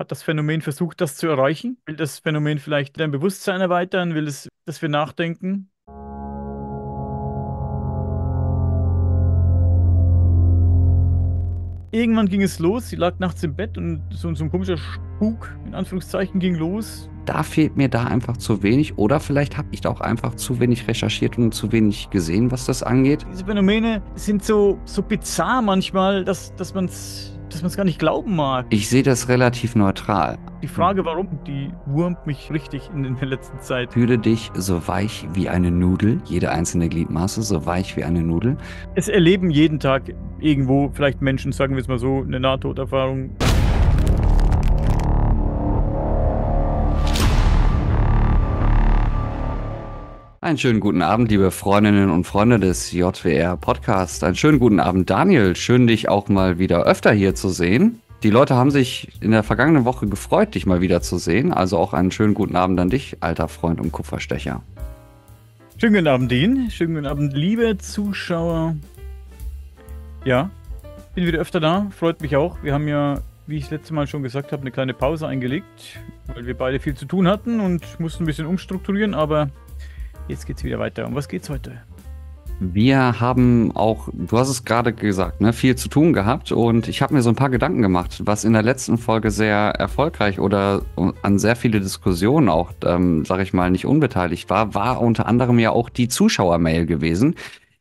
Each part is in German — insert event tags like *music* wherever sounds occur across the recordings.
Hat das Phänomen versucht, das zu erreichen? Will das Phänomen vielleicht dein Bewusstsein erweitern? Will es, dass wir nachdenken? Irgendwann ging es los, sie lag nachts im Bett und so, so ein komischer Spuk, in Anführungszeichen, ging los. Da fehlt mir da einfach zu wenig oder vielleicht habe ich da auch einfach zu wenig recherchiert und zu wenig gesehen, was das angeht. Diese Phänomene sind so, so bizarr manchmal, dass, dass man es dass man es gar nicht glauben mag. Ich sehe das relativ neutral. Die Frage, warum, die wurmt mich richtig in der letzten Zeit. Fühle dich so weich wie eine Nudel, jede einzelne Gliedmaße so weich wie eine Nudel. Es erleben jeden Tag irgendwo vielleicht Menschen, sagen wir es mal so, eine Nahtoderfahrung. Einen schönen guten Abend, liebe Freundinnen und Freunde des JWR Podcasts. Einen schönen guten Abend, Daniel. Schön, dich auch mal wieder öfter hier zu sehen. Die Leute haben sich in der vergangenen Woche gefreut, dich mal wieder zu sehen. Also auch einen schönen guten Abend an dich, alter Freund und Kupferstecher. Schönen guten Abend, Dean. Schönen guten Abend, liebe Zuschauer. Ja, bin wieder öfter da. Freut mich auch. Wir haben ja, wie ich das letzte Mal schon gesagt habe, eine kleine Pause eingelegt, weil wir beide viel zu tun hatten und mussten ein bisschen umstrukturieren. Aber Jetzt geht's wieder weiter. Um was geht's heute? Wir haben auch, du hast es gerade gesagt, ne, viel zu tun gehabt und ich habe mir so ein paar Gedanken gemacht, was in der letzten Folge sehr erfolgreich oder an sehr viele Diskussionen auch, ähm, sage ich mal, nicht unbeteiligt war, war unter anderem ja auch die Zuschauermail gewesen,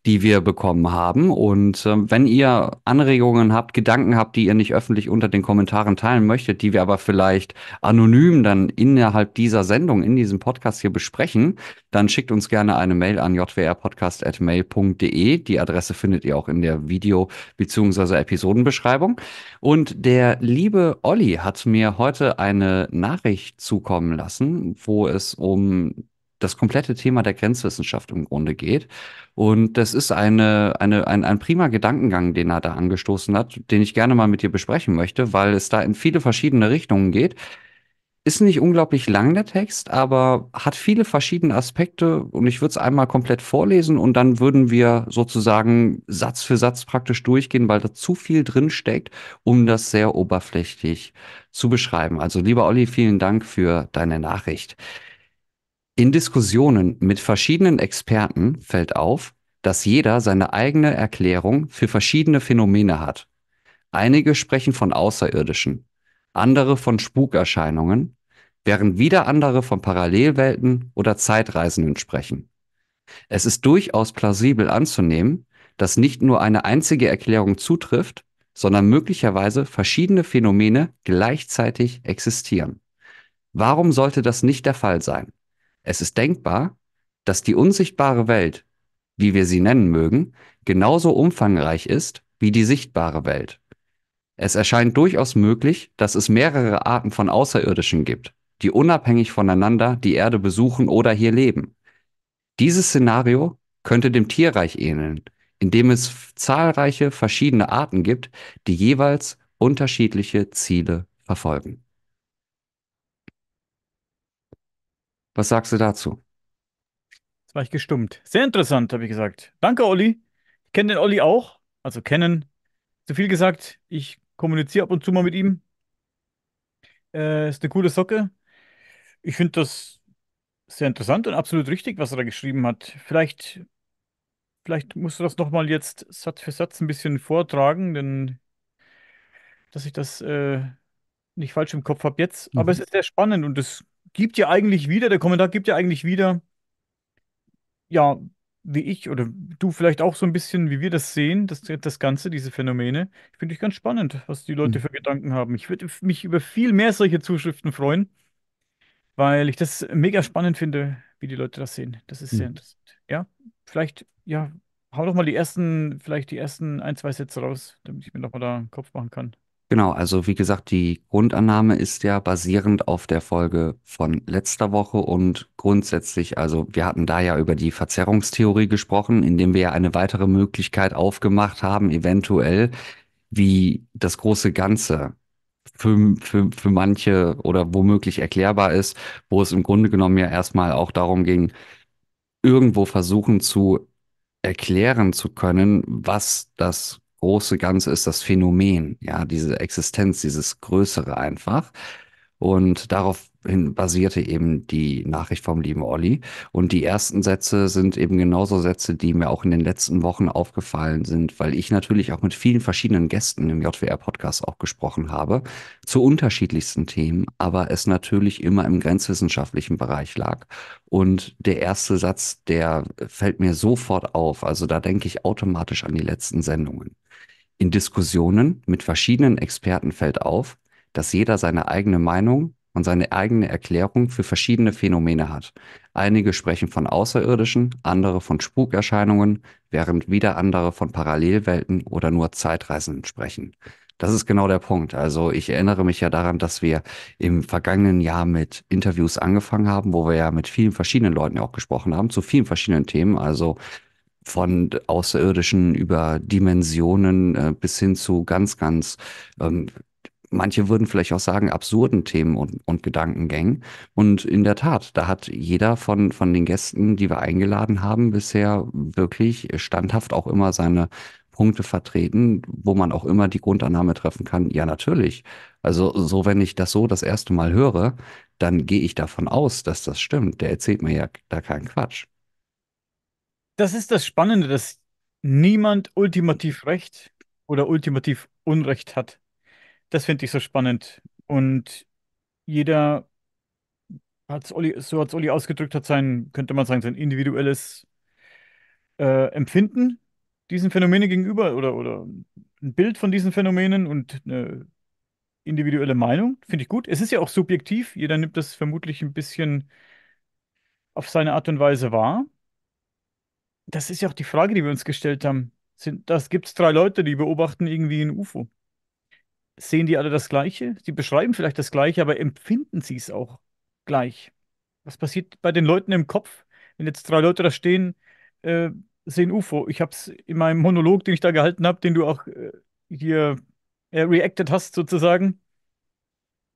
die wir bekommen haben. Und äh, wenn ihr Anregungen habt, Gedanken habt, die ihr nicht öffentlich unter den Kommentaren teilen möchtet, die wir aber vielleicht anonym dann innerhalb dieser Sendung, in diesem Podcast hier besprechen, dann schickt uns gerne eine Mail an jwrpodcast.mail.de. Die Adresse findet ihr auch in der Video- bzw. Episodenbeschreibung. Und der liebe Olli hat mir heute eine Nachricht zukommen lassen, wo es um das komplette Thema der Grenzwissenschaft im Grunde geht. Und das ist eine, eine, ein, ein prima Gedankengang, den er da angestoßen hat, den ich gerne mal mit dir besprechen möchte, weil es da in viele verschiedene Richtungen geht. Ist nicht unglaublich lang der Text, aber hat viele verschiedene Aspekte und ich würde es einmal komplett vorlesen und dann würden wir sozusagen Satz für Satz praktisch durchgehen, weil da zu viel drin steckt, um das sehr oberflächlich zu beschreiben. Also lieber Olli, vielen Dank für deine Nachricht. In Diskussionen mit verschiedenen Experten fällt auf, dass jeder seine eigene Erklärung für verschiedene Phänomene hat. Einige sprechen von Außerirdischen, andere von Spukerscheinungen, während wieder andere von Parallelwelten oder Zeitreisenden sprechen. Es ist durchaus plausibel anzunehmen, dass nicht nur eine einzige Erklärung zutrifft, sondern möglicherweise verschiedene Phänomene gleichzeitig existieren. Warum sollte das nicht der Fall sein? Es ist denkbar, dass die unsichtbare Welt, wie wir sie nennen mögen, genauso umfangreich ist wie die sichtbare Welt. Es erscheint durchaus möglich, dass es mehrere Arten von Außerirdischen gibt, die unabhängig voneinander die Erde besuchen oder hier leben. Dieses Szenario könnte dem Tierreich ähneln, indem es zahlreiche verschiedene Arten gibt, die jeweils unterschiedliche Ziele verfolgen. Was sagst du dazu? Jetzt war ich gestummt. Sehr interessant, habe ich gesagt. Danke, Olli. Ich kenne den Olli auch. Also kennen. Zu viel gesagt. Ich kommuniziere ab und zu mal mit ihm. Äh, ist eine coole Socke. Ich finde das sehr interessant und absolut richtig, was er da geschrieben hat. Vielleicht, vielleicht musst du das nochmal jetzt Satz für Satz ein bisschen vortragen, denn dass ich das äh, nicht falsch im Kopf habe jetzt. Mhm. Aber es mhm. ist sehr spannend und es gibt ja eigentlich wieder, der Kommentar gibt ja eigentlich wieder, ja, wie ich oder du vielleicht auch so ein bisschen, wie wir das sehen, das, das Ganze, diese Phänomene. Ich Finde ich ganz spannend, was die Leute hm. für Gedanken haben. Ich würde mich über viel mehr solche Zuschriften freuen, weil ich das mega spannend finde, wie die Leute das sehen. Das ist sehr hm. interessant. Ja, vielleicht, ja, hau doch mal die ersten, vielleicht die ersten ein, zwei Sätze raus, damit ich mir nochmal da einen Kopf machen kann. Genau, also wie gesagt, die Grundannahme ist ja basierend auf der Folge von letzter Woche und grundsätzlich, also wir hatten da ja über die Verzerrungstheorie gesprochen, indem wir ja eine weitere Möglichkeit aufgemacht haben, eventuell, wie das große Ganze für, für, für manche oder womöglich erklärbar ist, wo es im Grunde genommen ja erstmal auch darum ging, irgendwo versuchen zu erklären zu können, was das große Ganze ist das Phänomen, ja, diese Existenz, dieses Größere einfach. Und daraufhin basierte eben die Nachricht vom lieben Olli. Und die ersten Sätze sind eben genauso Sätze, die mir auch in den letzten Wochen aufgefallen sind, weil ich natürlich auch mit vielen verschiedenen Gästen im JWR-Podcast auch gesprochen habe, zu unterschiedlichsten Themen, aber es natürlich immer im grenzwissenschaftlichen Bereich lag. Und der erste Satz, der fällt mir sofort auf. Also da denke ich automatisch an die letzten Sendungen. In Diskussionen mit verschiedenen Experten fällt auf, dass jeder seine eigene Meinung und seine eigene Erklärung für verschiedene Phänomene hat. Einige sprechen von Außerirdischen, andere von Spukerscheinungen, während wieder andere von Parallelwelten oder nur Zeitreisen sprechen. Das ist genau der Punkt. Also ich erinnere mich ja daran, dass wir im vergangenen Jahr mit Interviews angefangen haben, wo wir ja mit vielen verschiedenen Leuten auch gesprochen haben, zu vielen verschiedenen Themen. Also von Außerirdischen über Dimensionen äh, bis hin zu ganz, ganz, ähm, manche würden vielleicht auch sagen, absurden Themen und, und Gedankengängen. Und in der Tat, da hat jeder von, von den Gästen, die wir eingeladen haben, bisher wirklich standhaft auch immer seine Punkte vertreten, wo man auch immer die Grundannahme treffen kann, ja natürlich. Also so, wenn ich das so das erste Mal höre, dann gehe ich davon aus, dass das stimmt. Der erzählt mir ja da keinen Quatsch das ist das Spannende, dass niemand ultimativ Recht oder ultimativ Unrecht hat. Das finde ich so spannend. Und jeder hat's Olli, so hat es Olli ausgedrückt, hat sein, könnte man sagen, sein individuelles äh, Empfinden diesen Phänomenen gegenüber oder, oder ein Bild von diesen Phänomenen und eine individuelle Meinung. Finde ich gut. Es ist ja auch subjektiv. Jeder nimmt das vermutlich ein bisschen auf seine Art und Weise wahr das ist ja auch die Frage, die wir uns gestellt haben. gibt es drei Leute, die beobachten irgendwie ein UFO. Sehen die alle das Gleiche? Sie beschreiben vielleicht das Gleiche, aber empfinden sie es auch gleich? Was passiert bei den Leuten im Kopf, wenn jetzt drei Leute da stehen, äh, sehen UFO? Ich habe es in meinem Monolog, den ich da gehalten habe, den du auch äh, hier äh, reacted hast sozusagen,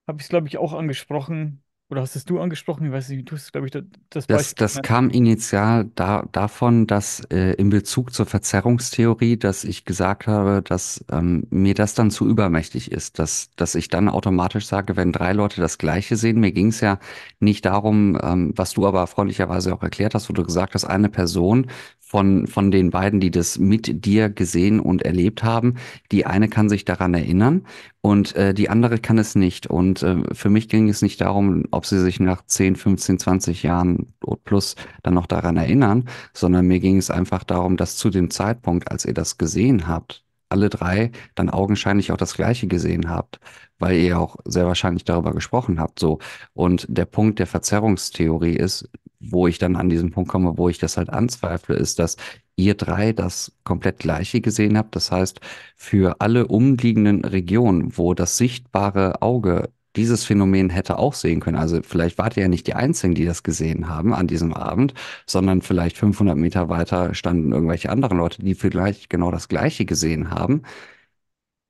habe ich es, glaube ich, auch angesprochen, oder hast es du angesprochen? Ich weiß nicht, du hast, glaube ich, das, das das kam initial da, davon, dass äh, in Bezug zur Verzerrungstheorie, dass ich gesagt habe, dass ähm, mir das dann zu übermächtig ist, dass, dass ich dann automatisch sage, wenn drei Leute das Gleiche sehen, mir ging es ja nicht darum, ähm, was du aber freundlicherweise auch erklärt hast, wo du gesagt hast, eine Person von, von den beiden, die das mit dir gesehen und erlebt haben, die eine kann sich daran erinnern und äh, die andere kann es nicht. Und äh, für mich ging es nicht darum, ob sie sich nach 10, 15, 20 Jahren plus dann noch daran erinnern, sondern mir ging es einfach darum, dass zu dem Zeitpunkt, als ihr das gesehen habt, alle drei dann augenscheinlich auch das Gleiche gesehen habt, weil ihr auch sehr wahrscheinlich darüber gesprochen habt. So. Und der Punkt der Verzerrungstheorie ist, wo ich dann an diesen Punkt komme, wo ich das halt anzweifle, ist, dass ihr drei das komplett gleiche gesehen habt. Das heißt, für alle umliegenden Regionen, wo das sichtbare Auge dieses Phänomen hätte auch sehen können. Also vielleicht wart ihr ja nicht die Einzigen, die das gesehen haben an diesem Abend, sondern vielleicht 500 Meter weiter standen irgendwelche anderen Leute, die vielleicht genau das Gleiche gesehen haben.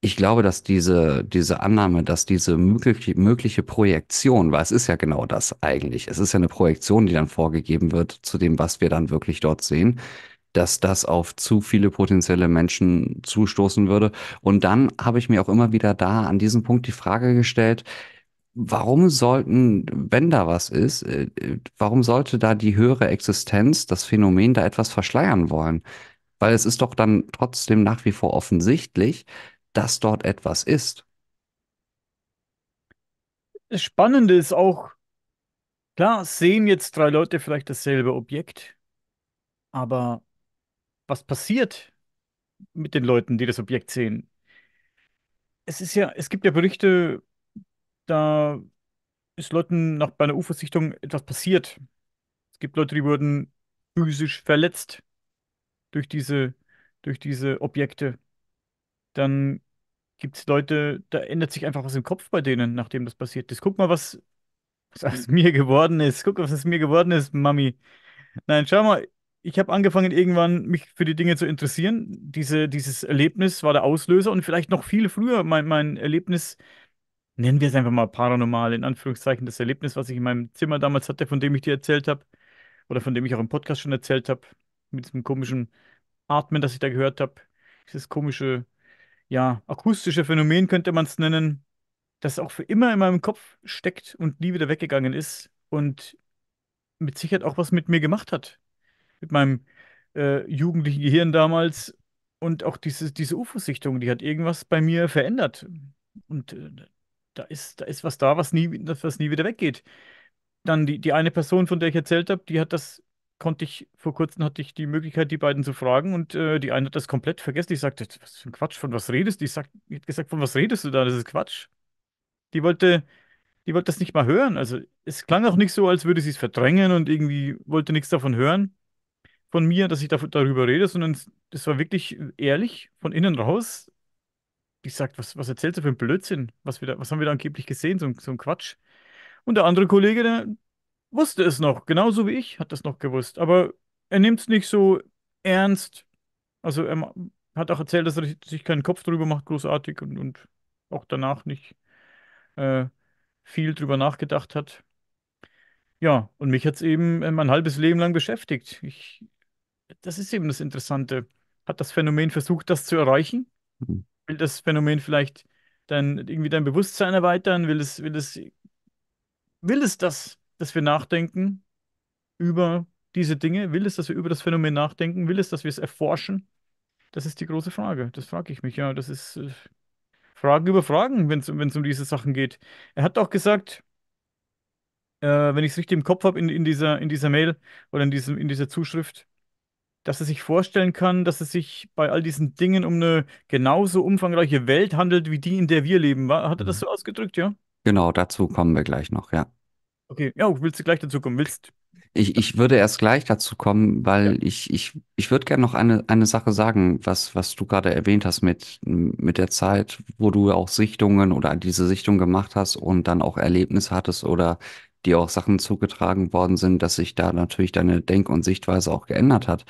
Ich glaube, dass diese, diese Annahme, dass diese mögliche, mögliche Projektion, weil es ist ja genau das eigentlich, es ist ja eine Projektion, die dann vorgegeben wird zu dem, was wir dann wirklich dort sehen, dass das auf zu viele potenzielle Menschen zustoßen würde. Und dann habe ich mir auch immer wieder da an diesem Punkt die Frage gestellt, warum sollten, wenn da was ist, äh, warum sollte da die höhere Existenz, das Phänomen da etwas verschleiern wollen? Weil es ist doch dann trotzdem nach wie vor offensichtlich, dass dort etwas ist. Spannende ist auch, klar, sehen jetzt drei Leute vielleicht dasselbe Objekt, aber was passiert mit den Leuten, die das Objekt sehen. Es ist ja, es gibt ja Berichte, da ist Leuten nach bei einer U-Versichtung etwas passiert. Es gibt Leute, die wurden physisch verletzt durch diese, durch diese Objekte. Dann gibt es Leute, da ändert sich einfach was im Kopf bei denen, nachdem das passiert ist. Guck mal, was, was aus *laughs* mir geworden ist. Guck, was aus mir geworden ist, Mami. Nein, schau mal, ich habe angefangen, irgendwann mich für die Dinge zu interessieren. Diese, dieses Erlebnis war der Auslöser und vielleicht noch viel früher mein, mein Erlebnis, nennen wir es einfach mal paranormal, in Anführungszeichen, das Erlebnis, was ich in meinem Zimmer damals hatte, von dem ich dir erzählt habe oder von dem ich auch im Podcast schon erzählt habe, mit diesem komischen Atmen, das ich da gehört habe. Dieses komische, ja, akustische Phänomen könnte man es nennen, das auch für immer in meinem Kopf steckt und nie wieder weggegangen ist und mit Sicherheit auch was mit mir gemacht hat mit meinem äh, jugendlichen Gehirn damals. Und auch diese, diese UFO-Sichtung, die hat irgendwas bei mir verändert. Und äh, da, ist, da ist was da, was nie, was nie wieder weggeht. Dann die, die eine Person, von der ich erzählt habe, die hat das, konnte ich, vor kurzem hatte ich die Möglichkeit, die beiden zu fragen und äh, die eine hat das komplett vergessen. Ich sagte, was für ein Quatsch, von was redest du? Ich, sag, ich hat gesagt, von was redest du da? Das ist Quatsch. Die wollte, die wollte das nicht mal hören. Also es klang auch nicht so, als würde sie es verdrängen und irgendwie wollte nichts davon hören von mir, dass ich da, darüber rede, sondern das war wirklich ehrlich von innen raus. Ich sagte, was, was erzählst du für ein Blödsinn? Was, wir da, was haben wir da angeblich gesehen? So, so ein Quatsch. Und der andere Kollege, der wusste es noch, genauso wie ich, hat das noch gewusst. Aber er nimmt es nicht so ernst. Also er hat auch erzählt, dass er sich keinen Kopf drüber macht, großartig und, und auch danach nicht äh, viel drüber nachgedacht hat. Ja, und mich hat es eben äh, mein halbes Leben lang beschäftigt. Ich das ist eben das Interessante. Hat das Phänomen versucht, das zu erreichen? Mhm. Will das Phänomen vielleicht dein, irgendwie dein Bewusstsein erweitern? Will es, will es, will es das, dass wir nachdenken über diese Dinge? Will es, dass wir über das Phänomen nachdenken? Will es, dass wir es erforschen? Das ist die große Frage. Das frage ich mich, ja. Das ist äh, Fragen über Fragen, wenn es um diese Sachen geht. Er hat auch gesagt, äh, wenn ich es richtig im Kopf habe, in, in, dieser, in dieser Mail oder in, diesem, in dieser Zuschrift, dass er sich vorstellen kann, dass es sich bei all diesen Dingen um eine genauso umfangreiche Welt handelt, wie die, in der wir leben. Hat er das mhm. so ausgedrückt, ja? Genau, dazu kommen wir gleich noch, ja. Okay, ja, willst du gleich dazu kommen? Willst ich, ich würde erst gleich dazu kommen, weil ja. ich, ich, ich würde gerne noch eine, eine Sache sagen, was, was du gerade erwähnt hast mit, mit der Zeit, wo du auch Sichtungen oder diese Sichtung gemacht hast und dann auch Erlebnisse hattest oder die auch Sachen zugetragen worden sind, dass sich da natürlich deine Denk- und Sichtweise auch geändert hat.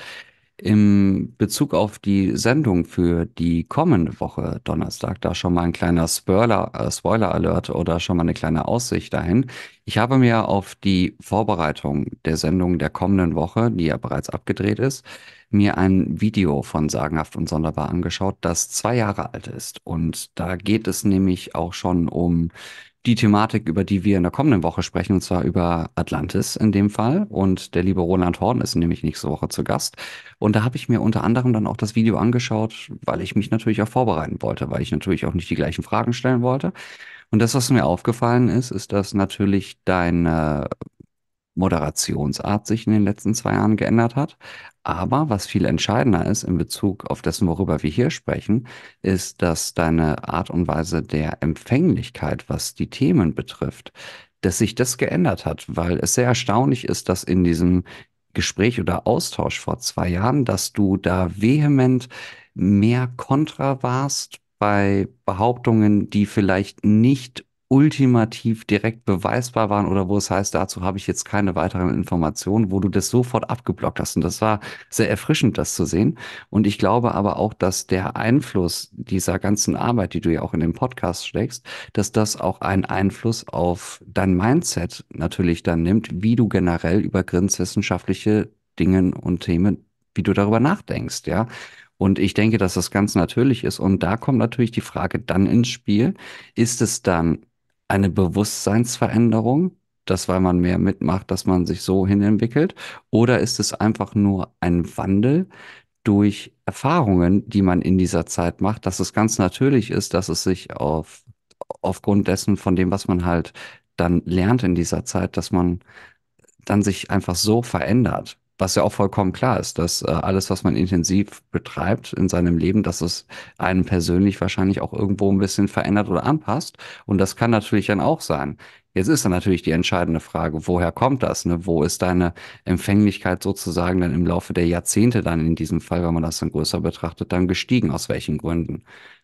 Im Bezug auf die Sendung für die kommende Woche Donnerstag, da schon mal ein kleiner Spoiler, äh, Spoiler Alert oder schon mal eine kleine Aussicht dahin. Ich habe mir auf die Vorbereitung der Sendung der kommenden Woche, die ja bereits abgedreht ist, mir ein Video von Sagenhaft und Sonderbar angeschaut, das zwei Jahre alt ist. Und da geht es nämlich auch schon um die Thematik, über die wir in der kommenden Woche sprechen, und zwar über Atlantis in dem Fall. Und der liebe Roland Horn ist nämlich nächste Woche zu Gast. Und da habe ich mir unter anderem dann auch das Video angeschaut, weil ich mich natürlich auch vorbereiten wollte, weil ich natürlich auch nicht die gleichen Fragen stellen wollte. Und das, was mir aufgefallen ist, ist, dass natürlich deine Moderationsart sich in den letzten zwei Jahren geändert hat. Aber was viel entscheidender ist in Bezug auf dessen, worüber wir hier sprechen, ist, dass deine Art und Weise der Empfänglichkeit, was die Themen betrifft, dass sich das geändert hat, weil es sehr erstaunlich ist, dass in diesem Gespräch oder Austausch vor zwei Jahren, dass du da vehement mehr kontra warst bei Behauptungen, die vielleicht nicht ultimativ direkt beweisbar waren oder wo es heißt, dazu habe ich jetzt keine weiteren Informationen, wo du das sofort abgeblockt hast. Und das war sehr erfrischend, das zu sehen. Und ich glaube aber auch, dass der Einfluss dieser ganzen Arbeit, die du ja auch in den Podcast steckst, dass das auch einen Einfluss auf dein Mindset natürlich dann nimmt, wie du generell über grenzwissenschaftliche Dinge und Themen, wie du darüber nachdenkst, ja. Und ich denke, dass das ganz natürlich ist. Und da kommt natürlich die Frage dann ins Spiel, ist es dann eine Bewusstseinsveränderung, dass weil man mehr mitmacht, dass man sich so hinentwickelt? Oder ist es einfach nur ein Wandel durch Erfahrungen, die man in dieser Zeit macht, dass es ganz natürlich ist, dass es sich auf, aufgrund dessen, von dem, was man halt dann lernt in dieser Zeit, dass man dann sich einfach so verändert? was ja auch vollkommen klar ist, dass äh, alles, was man intensiv betreibt in seinem Leben, dass es einen persönlich wahrscheinlich auch irgendwo ein bisschen verändert oder anpasst. Und das kann natürlich dann auch sein. Jetzt ist dann natürlich die entscheidende Frage, woher kommt das? Ne? Wo ist deine Empfänglichkeit sozusagen dann im Laufe der Jahrzehnte dann in diesem Fall, wenn man das dann größer betrachtet, dann gestiegen? Aus welchen Gründen?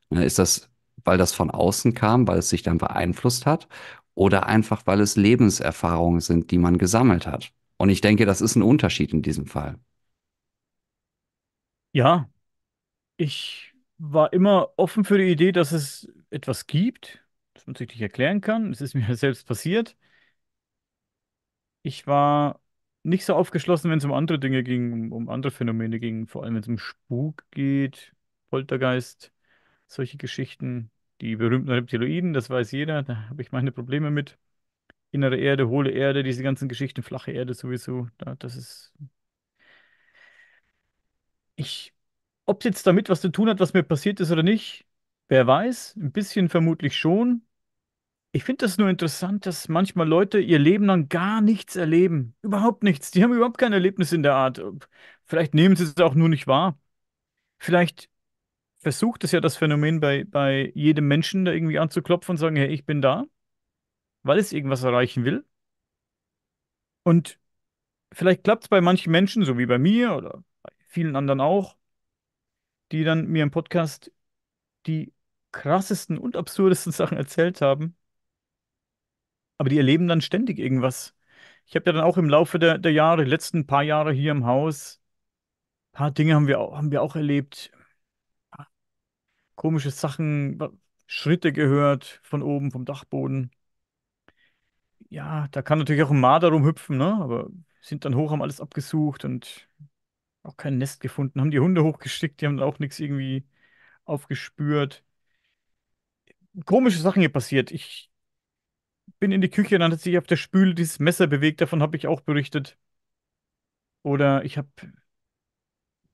Ne, ist das, weil das von außen kam, weil es sich dann beeinflusst hat? Oder einfach, weil es Lebenserfahrungen sind, die man gesammelt hat? Und ich denke, das ist ein Unterschied in diesem Fall. Ja, ich war immer offen für die Idee, dass es etwas gibt, das man sich nicht erklären kann. Es ist *laughs* mir selbst passiert. Ich war nicht so aufgeschlossen, wenn es um andere Dinge ging, um, andere Phänomene ging, vor allem wenn es um Spuk geht, Poltergeist, solche Geschichten. Die berühmten Reptiloiden, das weiß jeder, da habe ich meine Probleme mit innere Erde, hohle Erde, diese ganzen Geschichten, flache Erde sowieso. Ja, das ist. Ich. Ob es jetzt damit was zu tun hat, was mir passiert ist oder nicht, wer weiß. Ein bisschen vermutlich schon. Ich finde das nur interessant, dass manchmal Leute ihr Leben lang gar nichts erleben. Überhaupt nichts. Die haben überhaupt kein Erlebnis in der Art. Vielleicht nehmen sie es auch nur nicht wahr. Vielleicht versucht es ja das Phänomen bei, bei jedem Menschen da irgendwie anzuklopfen und sagen, hey, ich bin da weil es irgendwas erreichen will. Und vielleicht klappt es bei manchen Menschen, so wie bei mir oder bei vielen anderen auch, die dann mir im Podcast die krassesten und absurdesten *laughs* Sachen erzählt haben. Aber die erleben dann ständig irgendwas. Ich habe ja dann auch im Laufe der, der Jahre, letzten paar Jahre hier im Haus, ein paar Dinge haben wir auch, haben wir auch erlebt. Komische Sachen, Schritte gehört von oben, vom Dachboden ja, da kann natürlich auch ein Marder rumhüpfen, ne? aber sind dann hoch, haben alles abgesucht und auch kein Nest gefunden, haben die Hunde hochgeschickt, die haben auch nichts irgendwie aufgespürt. Komische Sachen hier passiert. Ich bin in die Küche, und dann hat sich auf der Spüle dieses Messer bewegt, davon habe ich auch berichtet. Oder ich habe ein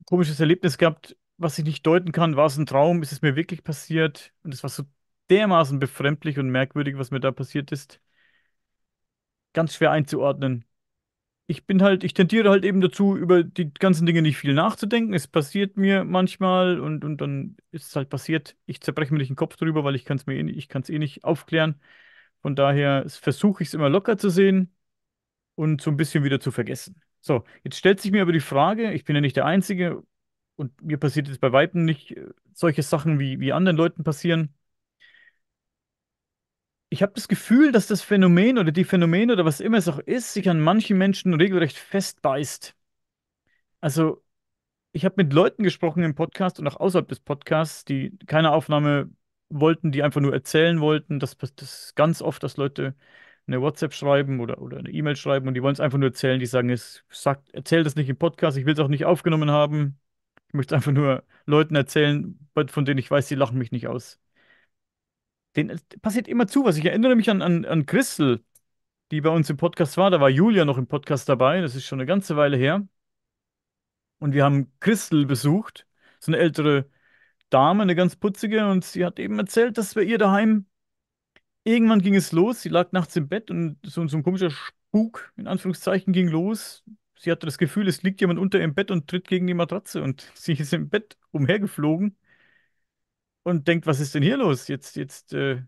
komisches Erlebnis gehabt, was ich nicht deuten kann. War es ein Traum? Ist es mir wirklich passiert? Und es war so dermaßen befremdlich und merkwürdig, was mir da passiert ist ganz schwer einzuordnen. Ich bin halt, ich tendiere halt eben dazu, über die ganzen Dinge nicht viel nachzudenken. Es passiert mir manchmal und, und dann ist es halt passiert. Ich zerbreche mir nicht den Kopf drüber, weil ich kann es mir eh, ich kann's eh nicht aufklären. Von daher versuche ich es immer locker zu sehen und so ein bisschen wieder zu vergessen. So, jetzt stellt sich mir aber die Frage, ich bin ja nicht der Einzige und mir passiert jetzt bei Weitem nicht äh, solche Sachen, wie, wie anderen Leuten passieren ich habe das Gefühl, dass das Phänomen oder die Phänomene oder was immer es auch ist, sich an manchen Menschen regelrecht festbeißt. Also, ich habe mit Leuten gesprochen im Podcast und auch außerhalb des Podcasts, die keine Aufnahme wollten, die einfach nur erzählen wollten. Das, das ist ganz oft, dass Leute eine WhatsApp schreiben oder, oder eine E-Mail schreiben und die wollen es einfach nur erzählen. Die sagen, es sagt, erzähl das nicht im Podcast, ich will es auch nicht aufgenommen haben. Ich möchte einfach nur Leuten erzählen, von denen ich weiß, sie lachen mich nicht aus. Den äh, passiert immer zu was. Ich erinnere mich an, an, an Christel, die bei uns im Podcast war. Da war Julia noch im Podcast dabei. Das ist schon eine ganze Weile her. Und wir haben Christel besucht. So eine ältere Dame, eine ganz putzige. Und sie hat eben erzählt, dass wir ihr daheim. Irgendwann ging es los. Sie lag nachts im Bett und so, so ein komischer Spuk, in Anführungszeichen, ging los. Sie hatte das Gefühl, es liegt jemand unter ihrem Bett und tritt gegen die Matratze. Und *laughs* sie ist im Bett umhergeflogen und denkt, was ist denn hier los? Jetzt, jetzt, äh...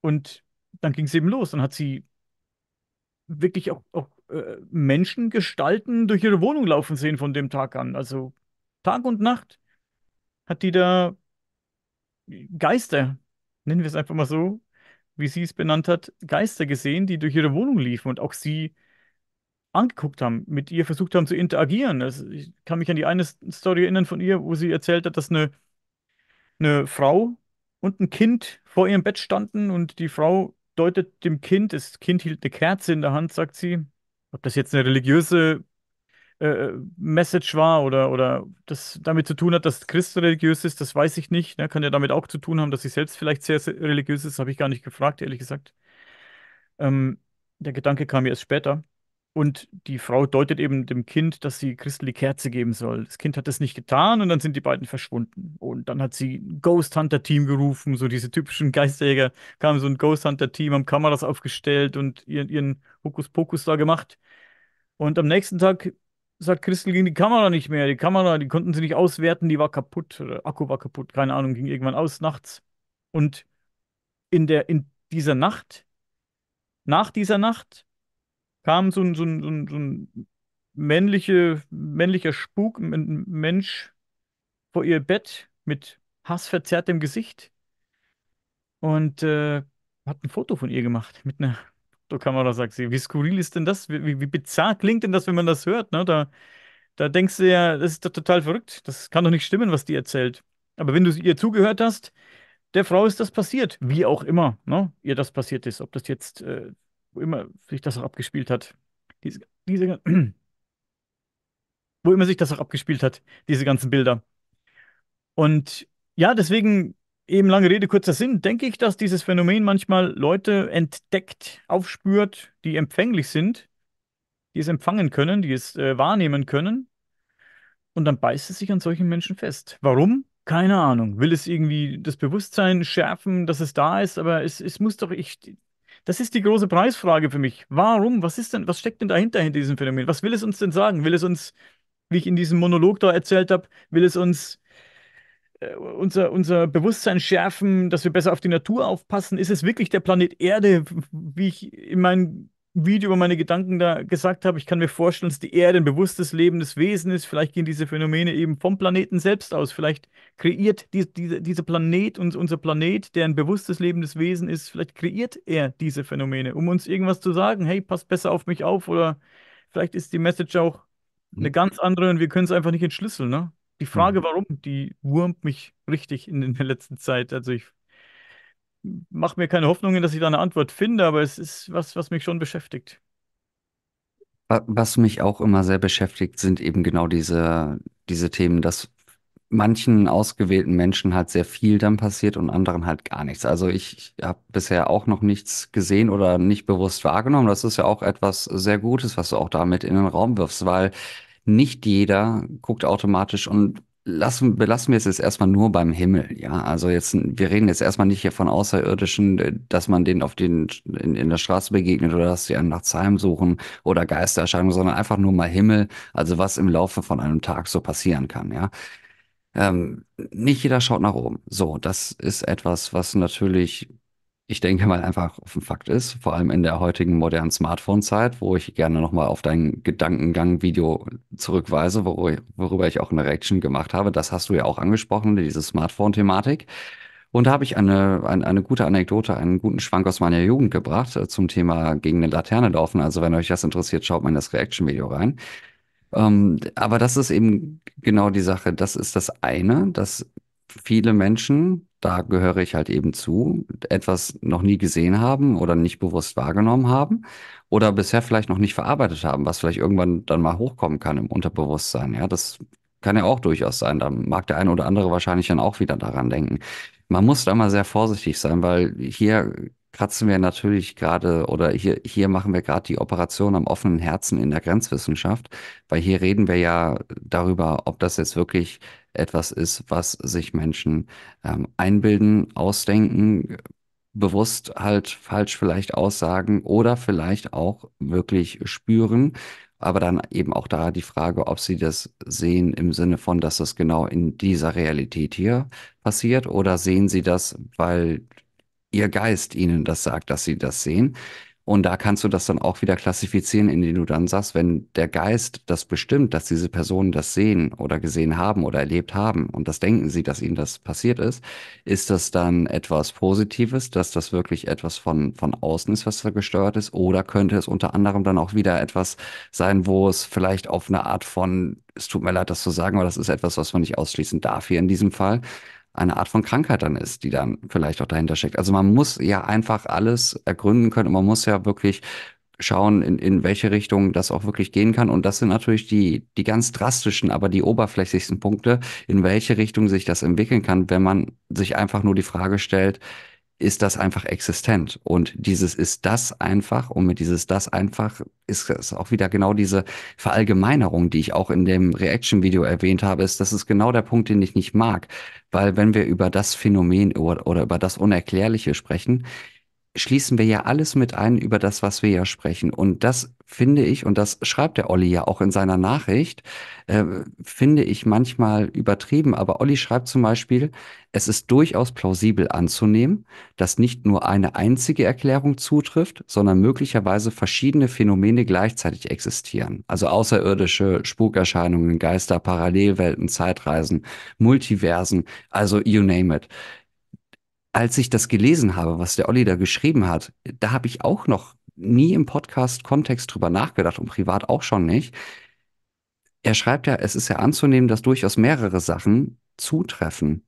und dann ging es eben los. Dann hat sie wirklich auch, auch äh, Menschengestalten durch ihre Wohnung laufen sehen von dem Tag an. Also Tag und Nacht hat die da Geister, nennen wir es einfach mal so, wie sie es benannt hat, Geister gesehen, die durch ihre Wohnung liefen und auch sie angeguckt haben, mit ihr versucht haben zu interagieren. Also ich kann mich an die eine Story erinnern von ihr, wo sie erzählt hat, dass eine eine Frau und ein Kind vor ihrem Bett standen und die Frau deutet dem Kind, das Kind hielt eine Kerze in der Hand, sagt sie, ob das jetzt eine religiöse äh, Message war oder, oder das damit zu tun hat, dass Christ religiös ist, das weiß ich nicht. Ne? Kann ja damit auch zu tun haben, dass sie selbst vielleicht sehr, sehr religiös ist, habe ich gar nicht gefragt, ehrlich gesagt. Ähm, der Gedanke kam mir erst später. Und die Frau deutet eben dem Kind, dass sie Christel die Kerze geben soll. Das Kind hat das nicht getan und dann sind die beiden verschwunden. Und dann hat sie ein Ghost Hunter Team gerufen, so diese typischen Geisterjäger. Kam so ein Ghost Hunter Team, haben Kameras aufgestellt und ihren, ihren Hokuspokus da gemacht. Und am nächsten Tag sagt Christel, ging die Kamera nicht mehr. Die Kamera, die konnten sie nicht auswerten, die war kaputt. Oder Akku war kaputt, keine Ahnung, ging irgendwann aus nachts. Und in, der, in dieser Nacht, nach dieser Nacht, kam so ein, so ein, so ein, so ein männliche, männlicher Spuk, ein Mensch vor ihr Bett mit hassverzerrtem Gesicht und äh, hat ein Foto von ihr gemacht mit einer Fotokamera, sagt sie. Wie skurril ist denn das? Wie, wie, wie bizarr klingt denn das, wenn man das hört? Ne? Da, da denkst du ja, das ist doch total verrückt. Das kann doch nicht stimmen, was die erzählt. Aber wenn du ihr zugehört hast, der Frau ist das passiert, wie auch immer ne, ihr das passiert ist. Ob das jetzt äh, wo immer sich das auch abgespielt hat, diese, diese *clears throat* wo immer sich das auch abgespielt hat, diese ganzen Bilder. Und ja, deswegen eben lange Rede, kurzer Sinn, denke ich, dass dieses Phänomen manchmal Leute entdeckt, aufspürt, die empfänglich sind, die es empfangen können, die es äh, wahrnehmen können. Und dann beißt es sich an solchen Menschen fest. Warum? Keine Ahnung. Will es irgendwie das Bewusstsein schärfen, dass es da ist, aber es, es muss doch, ich, das ist die große Preisfrage für mich. Warum? Was ist denn, was steckt denn dahinter hinter diesem Phänomen? Was will es uns denn sagen? Will es uns, wie ich in diesem Monolog da erzählt habe, will es uns äh, unser, unser Bewusstsein schärfen, dass wir besser auf die Natur aufpassen? Ist es wirklich der Planet Erde, wie ich in meinen Video über meine Gedanken da gesagt habe, ich kann mir vorstellen, dass die Erde ein bewusstes lebendes Wesen ist. Vielleicht gehen diese Phänomene eben vom Planeten selbst aus. Vielleicht kreiert die, die, dieser Planet und unser Planet, der ein bewusstes lebendes Wesen ist, vielleicht kreiert er diese Phänomene, um uns irgendwas zu sagen. Hey, passt besser auf mich auf oder vielleicht ist die Message auch hm. eine ganz andere und wir können es einfach nicht entschlüsseln. Ne? Die Frage, hm. warum, die wurmt mich richtig in, in der letzten Zeit. Also ich mache mir keine Hoffnungen, dass ich da eine Antwort finde, aber es ist was, was mich schon beschäftigt. Was mich auch immer sehr beschäftigt, sind eben genau diese, diese Themen, dass manchen ausgewählten Menschen halt sehr viel dann passiert und anderen halt gar nichts. Also ich habe bisher auch noch nichts gesehen oder nicht bewusst wahrgenommen. Das ist ja auch etwas sehr Gutes, was du auch damit in den Raum wirfst, weil nicht jeder guckt automatisch und lassen, belassen wir es jetzt erstmal nur beim Himmel, ja. Also jetzt, wir reden jetzt erstmal nicht hier von Außerirdischen, dass man denen auf den, in, in der Straße begegnet oder dass sie einen nachts suchen oder Geistererscheinungen, sondern einfach nur mal Himmel, also was im Laufe von einem Tag so passieren kann, ja. Ähm, nicht jeder schaut nach oben. So, das ist etwas, was natürlich ich denke mal einfach auf den Fakt ist, vor allem in der heutigen modernen Smartphone-Zeit, wo ich gerne nochmal auf dein Gedankengang-Video zurückweise, wor worüber ich auch eine Reaction gemacht habe. Das hast du ja auch angesprochen, diese Smartphone-Thematik. Und da habe ich eine, eine, eine gute Anekdote, einen guten Schwank aus meiner Jugend gebracht äh, zum Thema gegen eine Laterne laufen. Also wenn euch das interessiert, schaut mal in das Reaction-Video rein. Ähm, aber das ist eben genau die Sache. Das ist das eine, dass viele Menschen, da gehöre ich halt eben zu, etwas noch nie gesehen haben oder nicht bewusst wahrgenommen haben oder bisher vielleicht noch nicht verarbeitet haben, was vielleicht irgendwann dann mal hochkommen kann im Unterbewusstsein. Ja, das kann ja auch durchaus sein. Da mag der eine oder andere wahrscheinlich dann auch wieder daran denken. Man muss da mal sehr vorsichtig sein, weil hier kratzen wir natürlich gerade oder hier, hier machen wir gerade die Operation am offenen Herzen in der Grenzwissenschaft, weil hier reden wir ja darüber, ob das jetzt wirklich etwas ist, was sich Menschen ähm, einbilden, ausdenken, bewusst halt falsch vielleicht aussagen oder vielleicht auch wirklich spüren. Aber dann eben auch da die Frage, ob sie das sehen im Sinne von, dass das genau in dieser Realität hier passiert oder sehen sie das, weil ihr Geist ihnen das sagt, dass sie das sehen. Und da kannst du das dann auch wieder klassifizieren, indem du dann sagst, wenn der Geist das bestimmt, dass diese Personen das sehen oder gesehen haben oder erlebt haben und das denken sie, dass ihnen das passiert ist, ist das dann etwas Positives, dass das wirklich etwas von, von außen ist, was da gesteuert ist? Oder könnte es unter anderem dann auch wieder etwas sein, wo es vielleicht auf eine Art von, es tut mir leid, das zu sagen, aber das ist etwas, was man nicht ausschließen darf hier in diesem Fall, eine Art von Krankheit dann ist, die dann vielleicht auch dahinter steckt. Also man muss ja einfach alles ergründen können und man muss ja wirklich schauen, in, in welche Richtung das auch wirklich gehen kann. Und das sind natürlich die, die ganz drastischen, aber die oberflächlichsten Punkte, in welche Richtung sich das entwickeln kann, wenn man sich einfach nur die Frage stellt, ist das einfach existent. Und dieses ist das einfach und mit dieses das einfach ist es auch wieder genau diese Verallgemeinerung, die ich auch in dem Reaction-Video erwähnt habe, ist, das ist genau der Punkt, den ich nicht mag. Weil wenn wir über das Phänomen oder, oder über das Unerklärliche sprechen, schließen wir ja alles mit ein über das, was wir ja sprechen. Und das finde ich, und das schreibt der Olli ja auch in seiner Nachricht, äh, finde ich manchmal übertrieben. Aber Olli schreibt zum Beispiel, es ist durchaus plausibel anzunehmen, dass nicht nur eine einzige Erklärung zutrifft, sondern möglicherweise verschiedene Phänomene gleichzeitig existieren. Also außerirdische Spukerscheinungen, Geister, Parallelwelten, Zeitreisen, Multiversen, also you name it als ich das gelesen habe, was der Olli da geschrieben hat, da habe ich auch noch nie im Podcast-Kontext drüber nachgedacht und privat auch schon nicht. Er schreibt ja, es ist ja anzunehmen, dass durchaus mehrere Sachen zutreffen.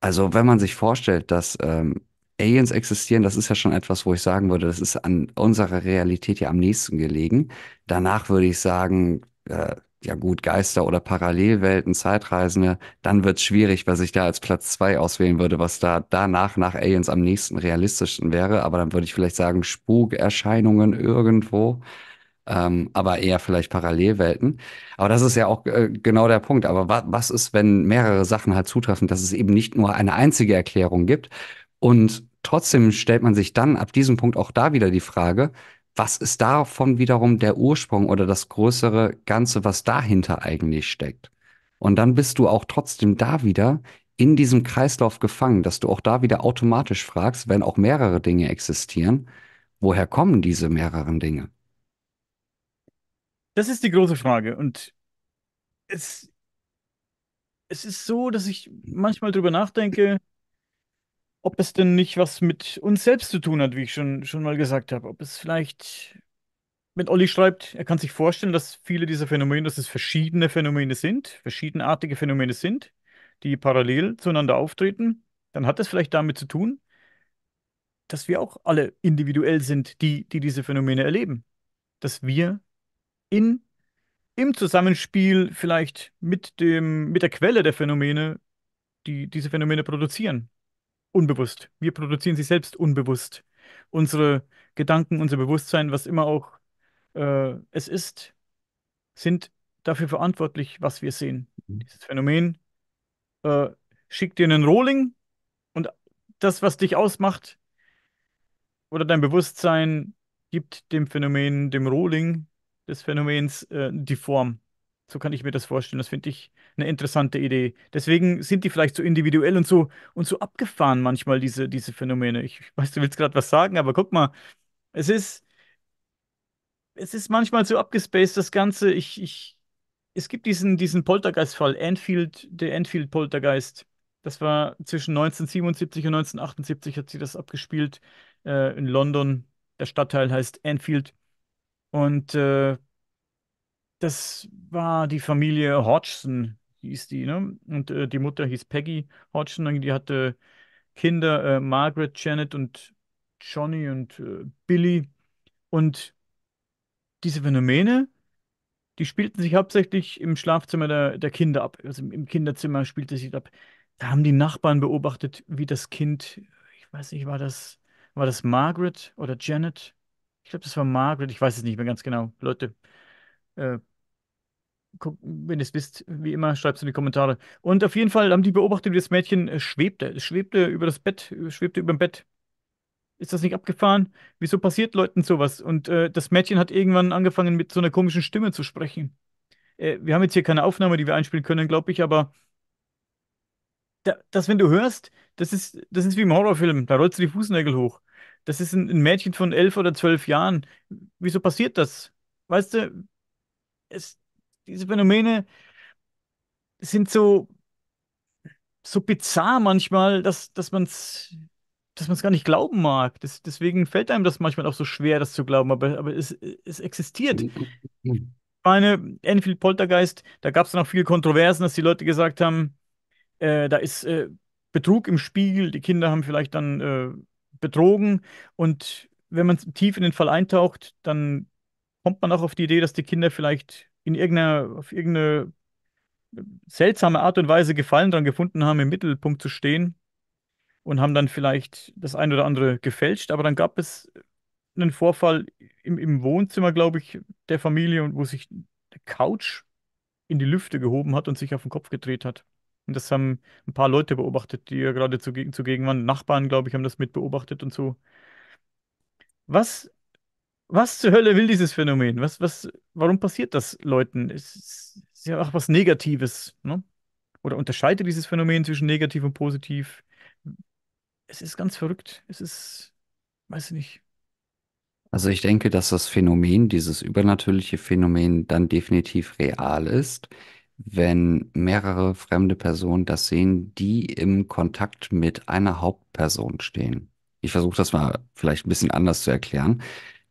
Also wenn man sich vorstellt, dass ähm, Aliens existieren, das ist ja schon etwas, wo ich sagen würde, das ist an unserer Realität ja am nächsten gelegen. Danach würde ich sagen, äh, ja gut, Geister oder Parallelwelten, Zeitreisende, dann wird's schwierig, was ich da als Platz zwei auswählen würde, was da danach nach Aliens am nächsten realistischsten wäre. Aber dann würde ich vielleicht sagen, Spukerscheinungen irgendwo. Ähm, aber eher vielleicht Parallelwelten. Aber das ist ja auch äh, genau der Punkt. Aber wa was ist, wenn mehrere Sachen halt zutreffen, dass es eben nicht nur eine einzige Erklärung gibt? Und trotzdem stellt man sich dann ab diesem Punkt auch da wieder die Frage, was ist davon wiederum der Ursprung oder das größere Ganze, was dahinter eigentlich steckt? Und dann bist du auch trotzdem da wieder in diesem Kreislauf gefangen, dass du auch da wieder automatisch fragst, wenn auch mehrere Dinge existieren, woher kommen diese mehreren Dinge? Das ist die große Frage. Und es, es ist so, dass ich manchmal drüber nachdenke, ob es denn nicht was mit uns selbst zu tun hat, wie ich schon, schon mal gesagt habe. Ob es vielleicht, wenn Olli schreibt, er kann sich vorstellen, dass viele dieser Phänomene, dass es verschiedene Phänomene sind, verschiedenartige Phänomene sind, die parallel zueinander auftreten, dann hat es vielleicht damit zu tun, dass wir auch alle individuell sind, die, die diese Phänomene erleben. Dass wir in, im Zusammenspiel vielleicht mit, dem, mit der Quelle der Phänomene, die diese Phänomene produzieren, unbewusst. Wir produzieren sie selbst unbewusst. Unsere Gedanken, unser Bewusstsein, was immer auch äh, es ist, sind dafür verantwortlich, was wir sehen. Mhm. Dieses Phänomen äh, schickt dir einen Rolling und das, was dich ausmacht oder dein Bewusstsein, gibt dem Phänomen, dem Rolling des Phänomens äh, die Form. So kann ich mir das vorstellen. Das finde ich eine interessante Idee. Deswegen sind die vielleicht so individuell und so und so abgefahren manchmal, diese, diese Phänomene. Ich, weiß, du willst gerade was sagen, aber guck mal, es ist, es ist manchmal so abgespaced, das Ganze. Ich, ich, es gibt diesen, diesen Poltergeist-Fall, Enfield, der Enfield-Poltergeist. Das war zwischen 1977 und 1978 hat sie das abgespielt äh, in London. Der Stadtteil heißt Enfield. Und äh, das war die Familie Hodgson, hieß die, ne? Und äh, die Mutter hieß Peggy Hodgson, die hatte Kinder, äh, Margaret, Janet und Johnny und äh, Billy. Und diese Phänomene, die spielten sich hauptsächlich im Schlafzimmer der, der Kinder ab. Also im Kinderzimmer spielte sich ab. Da haben die Nachbarn beobachtet, wie das Kind, ich weiß nicht, war das, war das Margaret oder Janet? Ich glaube, das war Margaret, ich weiß es nicht mehr ganz genau. Leute, äh, guck, wenn du es wisst, wie immer, schreib es in die Kommentare. Und auf jeden Fall haben die beobachtet, wie das Mädchen äh, schwebte. Es schwebte über das Bett, äh, schwebte über dem Bett. Ist das nicht abgefahren? Wieso passiert Leuten sowas? Und äh, das Mädchen hat irgendwann angefangen, mit so einer komischen Stimme zu sprechen. Äh, wir haben jetzt hier keine Aufnahme, die wir einspielen können, glaube ich, aber da, das, wenn du hörst, das ist, das ist wie im Horrorfilm. Da rollst du die Fußnägel hoch. Das ist ein, ein Mädchen von elf oder zwölf Jahren. Wieso passiert das? Weißt du, es, diese Phänomene sind so, so bizarr manchmal, dass, dass man es dass man's gar nicht glauben mag. Das, deswegen fällt einem das manchmal auch so schwer, das zu glauben, aber, aber es, es existiert. Ich meine, Enfield Poltergeist, da gab es dann auch viele Kontroversen, dass die Leute gesagt haben, äh, da ist äh, Betrug im Spiegel, die Kinder haben vielleicht dann äh, betrogen und wenn man tief in den Fall eintaucht, dann kommt man auch auf die Idee, dass die Kinder vielleicht in irgendeiner, auf irgendeine seltsame Art und Weise Gefallen daran gefunden haben, im Mittelpunkt zu stehen und haben dann vielleicht das ein oder andere gefälscht, aber dann gab es einen Vorfall im, im Wohnzimmer, glaube ich, der Familie, wo sich eine Couch in die Lüfte gehoben hat und sich auf den Kopf gedreht hat. Und das haben ein paar Leute beobachtet, die ja gerade zugegen, zugegen waren. Nachbarn, glaube ich, haben das mit beobachtet und so. Was was zur Hölle will dieses Phänomen? Was, was, warum passiert das Leuten? Es ist, ja auch was Negatives, ne? Oder unterscheidet dieses Phänomen zwischen negativ und positiv? Es ist ganz verrückt. Es ist, weiß ich nicht. Also ich denke, dass das Phänomen, dieses übernatürliche Phänomen dann definitiv real ist, wenn mehrere fremde Personen das sehen, die im Kontakt mit einer Hauptperson stehen. Ich versuche das mal vielleicht ein bisschen anders zu erklären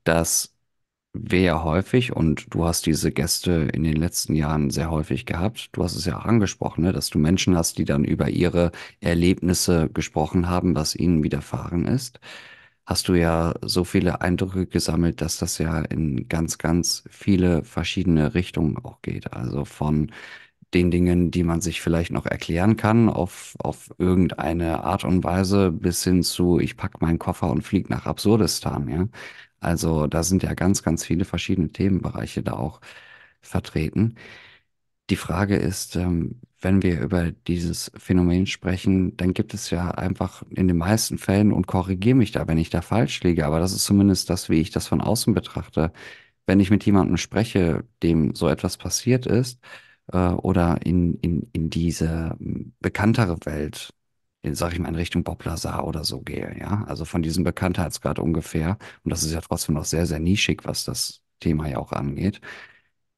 dass wir ja häufig, und du hast diese Gäste in den letzten Jahren sehr häufig gehabt, du hast es ja auch angesprochen, ne, dass du Menschen hast, die dann über ihre Erlebnisse gesprochen haben, was ihnen widerfahren ist, hast du ja so viele Eindrücke gesammelt, dass das ja in ganz, ganz viele verschiedene Richtungen auch geht. Also von den Dingen, die man sich vielleicht noch erklären kann, auf, auf irgendeine Art und Weise, bis hin zu, ich pack meinen Koffer und fliege nach Absurdistan, ja. Also da sind ja ganz, ganz viele verschiedene Themenbereiche da auch vertreten. Die Frage ist, ähm, wenn wir über dieses Phänomen sprechen, dann gibt es ja einfach in den meisten Fällen, und korrigiere mich da, wenn ich da falsch liege, aber das ist zumindest das, wie ich das von außen betrachte, wenn ich mit jemandem spreche, dem so etwas passiert ist, äh, oder in, in, in diese hm, bekanntere Welt in, sag ich mal, in Richtung Bob Lazar oder so gehe, ja. Also von diesem Bekanntheitsgrad ungefähr, und das ist ja trotzdem noch sehr, sehr nischig, was das Thema ja auch angeht,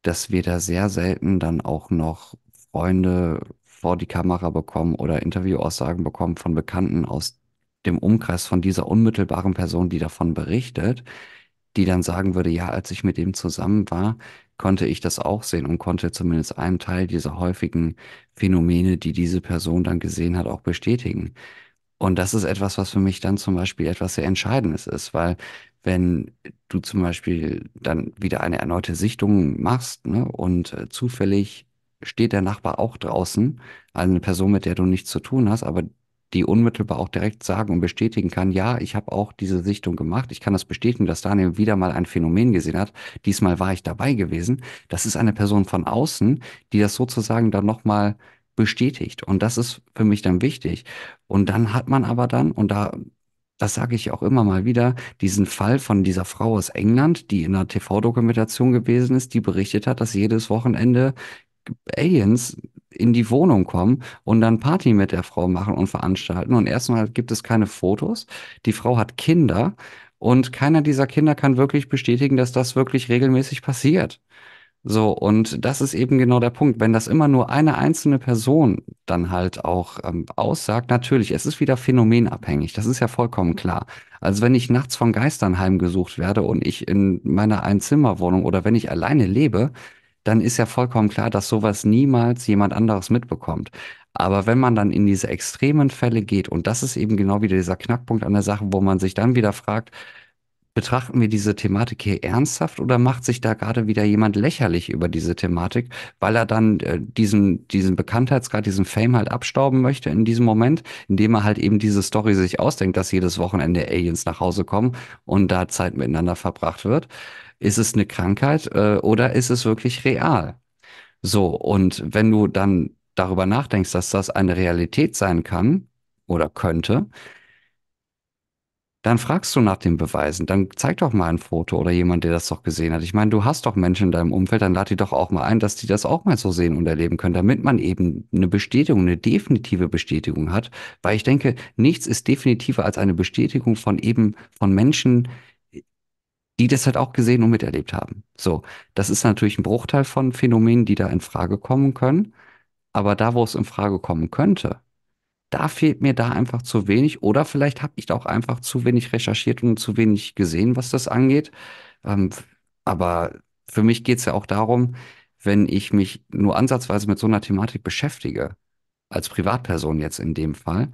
dass wir da sehr selten dann auch noch Freunde vor die Kamera bekommen oder Interviewaussagen bekommen von Bekannten aus dem Umkreis von dieser unmittelbaren Person, die davon berichtet, die dann sagen würde, ja, als ich mit ihm zusammen war, konnte ich das auch sehen und konnte zumindest einen Teil dieser häufigen Phänomene, die diese Person dann gesehen hat, auch bestätigen. Und das ist etwas, was für mich dann zum Beispiel etwas sehr Entscheidendes ist, weil wenn du zum Beispiel dann wieder eine erneute Sichtung machst ne, und äh, zufällig steht der Nachbar auch draußen, also eine Person, mit der du nichts zu tun hast, aber die unmittelbar auch direkt sagen und bestätigen kann, ja, ich habe auch diese Sichtung gemacht. Ich kann das bestätigen, dass Daniel wieder mal ein Phänomen gesehen hat. Diesmal war ich dabei gewesen. Das ist eine Person von außen, die das sozusagen dann nochmal bestätigt. Und das ist für mich dann wichtig. Und dann hat man aber dann, und da das sage ich auch immer mal wieder, diesen Fall von dieser Frau aus England, die in einer TV-Dokumentation gewesen ist, die berichtet hat, dass jedes Wochenende Aliens in die Wohnung kommen und dann Party mit der Frau machen und veranstalten. Und erstmal gibt es keine Fotos. Die Frau hat Kinder und keiner dieser Kinder kann wirklich bestätigen, dass das wirklich regelmäßig passiert. So, und das ist eben genau der Punkt. Wenn das immer nur eine einzelne Person dann halt auch ähm, aussagt, natürlich, es ist wieder phänomenabhängig, das ist ja vollkommen klar. Also wenn ich nachts von Geistern heimgesucht werde und ich in meiner Einzimmerwohnung oder wenn ich alleine lebe, dann ist ja vollkommen klar, dass sowas niemals jemand anderes mitbekommt. Aber wenn man dann in diese extremen Fälle geht, und das ist eben genau wieder dieser Knackpunkt an der Sache, wo man sich dann wieder fragt, betrachten wir diese Thematik hier ernsthaft oder macht sich da gerade wieder jemand lächerlich über diese Thematik, weil er dann äh, diesen, diesen Bekanntheitsgrad, diesen Fame halt abstauben möchte in diesem Moment, indem er halt eben diese Story sich ausdenkt, dass jedes Wochenende Aliens nach Hause kommen und da Zeit miteinander verbracht wird. Ist es eine Krankheit äh, oder ist es wirklich real? So, und wenn du dann darüber nachdenkst, dass das eine Realität sein kann oder könnte, dann fragst du nach den Beweisen. Dann zeig doch mal ein Foto oder jemand, der das doch gesehen hat. Ich meine, du hast doch Menschen in deinem Umfeld, dann lad die doch auch mal ein, dass die das auch mal so sehen und erleben können, damit man eben eine Bestätigung, eine definitive Bestätigung hat. Weil ich denke, nichts ist definitiver als eine Bestätigung von eben von Menschen, die das halt auch gesehen und miterlebt haben. So, das ist natürlich ein Bruchteil von Phänomenen, die da in Frage kommen können. Aber da, wo es in Frage kommen könnte, da fehlt mir da einfach zu wenig. Oder vielleicht habe ich da auch einfach zu wenig recherchiert und zu wenig gesehen, was das angeht. Ähm, aber für mich geht es ja auch darum, wenn ich mich nur ansatzweise mit so einer Thematik beschäftige, als Privatperson jetzt in dem Fall,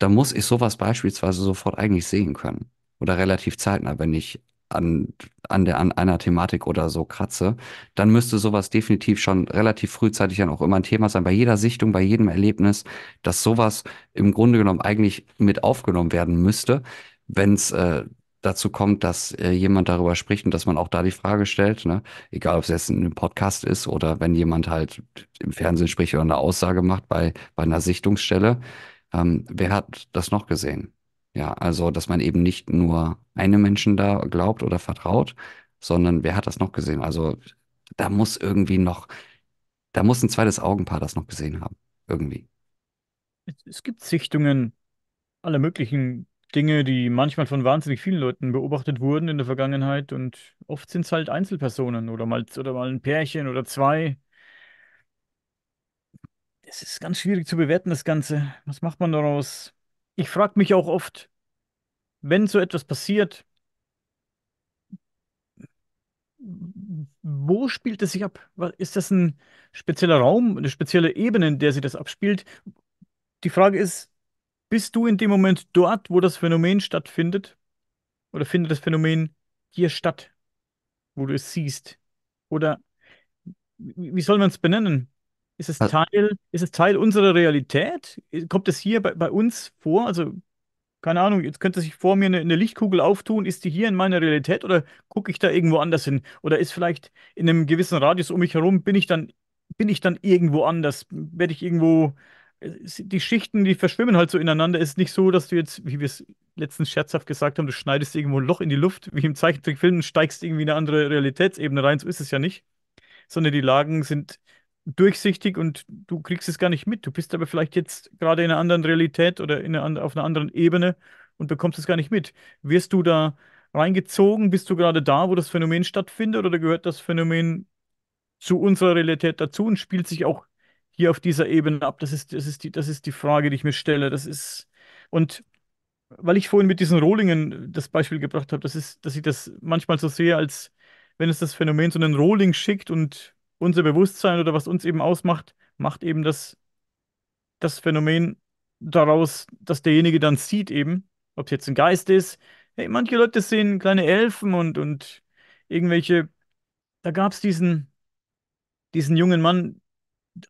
dann muss ich sowas beispielsweise sofort eigentlich sehen können. Oder relativ zeitnah, wenn ich an, an, der, an einer Thematik oder so kratze, dann müsste sowas definitiv schon relativ frühzeitig dann auch immer ein Thema sein, bei jeder Sichtung, bei jedem Erlebnis, dass sowas im Grunde genommen eigentlich mit aufgenommen werden müsste, wenn es äh, dazu kommt, dass äh, jemand darüber spricht und dass man auch da die Frage stellt, ne? egal ob es jetzt ein Podcast ist oder wenn jemand halt im Fernsehen spricht oder eine Aussage macht bei, bei einer Sichtungsstelle, ähm, wer hat das noch gesehen? Ja, also, dass man eben nicht nur einem Menschen da glaubt oder vertraut, sondern wer hat das noch gesehen? Also, da muss irgendwie noch, da muss ein zweites Augenpaar das noch gesehen haben. Irgendwie. Es gibt Sichtungen aller möglichen Dinge, die manchmal von wahnsinnig vielen Leuten beobachtet wurden in der Vergangenheit und oft sind es halt Einzelpersonen oder mal, oder mal ein Pärchen oder zwei. Es ist ganz schwierig zu bewerten, das Ganze. Was macht man daraus? Ich frage mich auch oft, wenn so etwas passiert, wo spielt es sich ab? Ist das ein spezieller Raum, eine spezielle Ebene, in der sich das abspielt? Die Frage ist, bist du in dem Moment dort, wo das Phänomen stattfindet? Oder findet das Phänomen hier statt, wo du es siehst? Oder wie soll man es benennen? Ist es, äh. Teil, ist es Teil unserer Realität? Kommt es hier bei, bei uns vor? Also, keine Ahnung, jetzt könnte sich vor mir eine, eine Lichtkugel auftun. Ist die hier in meiner Realität oder gucke ich da irgendwo anders hin? Oder ist vielleicht in einem gewissen Radius um mich herum, bin ich dann, bin ich dann irgendwo anders? Werde ich irgendwo. Äh, die Schichten, die verschwimmen halt so ineinander. Es Ist nicht so, dass du jetzt, wie wir es letztens scherzhaft gesagt haben, du schneidest irgendwo ein Loch in die Luft, wie im Zeichentrickfilm, steigst irgendwie in eine andere Realitätsebene rein. So ist es ja nicht sondern die Lagen sind durchsichtig und du kriegst es gar nicht mit. Du bist aber vielleicht jetzt gerade in einer anderen Realität oder in einer, auf einer anderen Ebene und bekommst es gar nicht mit. Wirst du da reingezogen? Bist du gerade da, wo das Phänomen stattfindet oder gehört das Phänomen zu unserer Realität dazu und spielt sich auch hier auf dieser Ebene ab? Das ist, das ist, die, das ist die Frage, die ich mir stelle. Das ist, und weil ich vorhin mit diesen Rohlingen das Beispiel gebracht habe, das ist, dass ich das manchmal so sehe, als wenn es das Phänomen so einen Rohling schickt und unser Bewusstsein oder was uns eben ausmacht, macht eben das, das Phänomen daraus, dass derjenige dann sieht eben, ob es jetzt ein Geist ist. Hey, manche Leute sehen kleine Elfen und, und irgendwelche, da gab es diesen, diesen jungen Mann,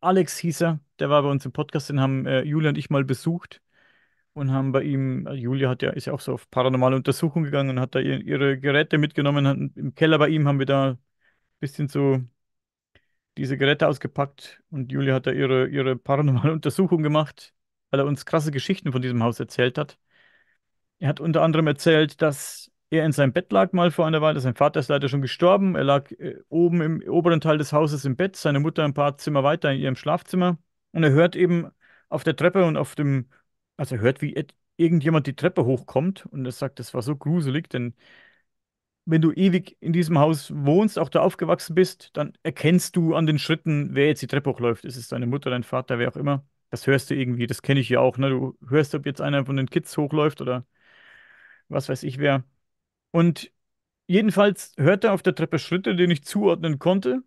Alex hieß er, der war bei uns im Podcast, den haben äh, Julia und ich mal besucht und haben bei ihm, also Julia hat ja, ist ja auch so auf paranormale Untersuchung gegangen und hat da ihr, ihre Geräte mitgenommen. Hat, Im Keller bei ihm haben wir da ein bisschen so die Zigarette ausgepackt und Julia hat da ihre, ihre paranormale *laughs* Untersuchung gemacht, weil er uns krasse Geschichten von diesem Haus erzählt hat. Er hat unter anderem erzählt, dass er in seinem Bett lag mal vor einer Weile. Sein Vater ist leider schon gestorben. Er lag äh, oben im oberen Teil des Hauses im Bett, seine Mutter ein paar Zimmer weiter in ihrem Schlafzimmer. Und er hört eben auf der Treppe und auf dem, also er hört, wie irgendjemand die Treppe hochkommt. Und er sagt, das war so gruselig, denn wenn du ewig in diesem Haus wohnst, auch da aufgewachsen bist, dann erkennst du an den Schritten, wer jetzt die Treppe hochläuft. Ist es deine Mutter, dein Vater, wer auch immer. Das hörst du irgendwie, das kenne ich ja auch. Ne? Du hörst, ob jetzt einer von den Kids hochläuft oder was weiß ich wer. Und jedenfalls hörte er auf der Treppe Schritte, die ich zuordnen konnte.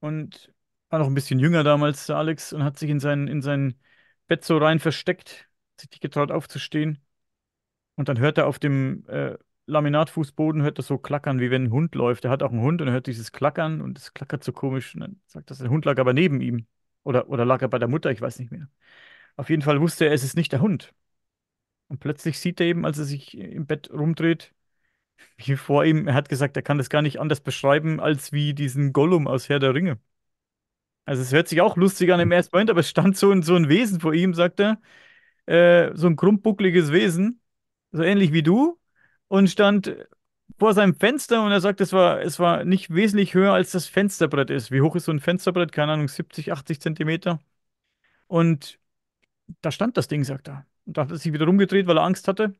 Und war noch ein bisschen jünger damals, der Alex, und hat sich in sein, in sein Bett so rein versteckt, sich nicht getraut aufzustehen. Und dann hört er auf dem äh, Laminatfußboden hört das so klackern, wie wenn ein Hund läuft. Er hat auch einen Hund und er hört dieses Klackern und es klackert so komisch. Und dann sagt das, der Hund lag aber neben ihm. Oder, oder lag er bei der Mutter, ich weiß nicht mehr. Auf jeden Fall wusste er, es ist nicht der Hund. Und plötzlich sieht er eben, als er sich im Bett rumdreht, *laughs* wie vor ihm, er hat gesagt, er kann das gar nicht anders beschreiben, als wie diesen Gollum aus Herr der Ringe. Also es hört sich auch lustig an im ersten Moment, aber es stand so ein, so ein Wesen vor ihm, sagt er. Äh, so ein krummbuckliges Wesen, so ähnlich wie du, und stand vor seinem Fenster und er sagt, es war, es war nicht wesentlich höher als das Fensterbrett ist. Wie hoch ist so ein Fensterbrett? Keine Ahnung, 70, 80 Zentimeter. Und da stand das Ding, sagt er. Und da hat er sich wieder rumgedreht, weil er Angst hatte.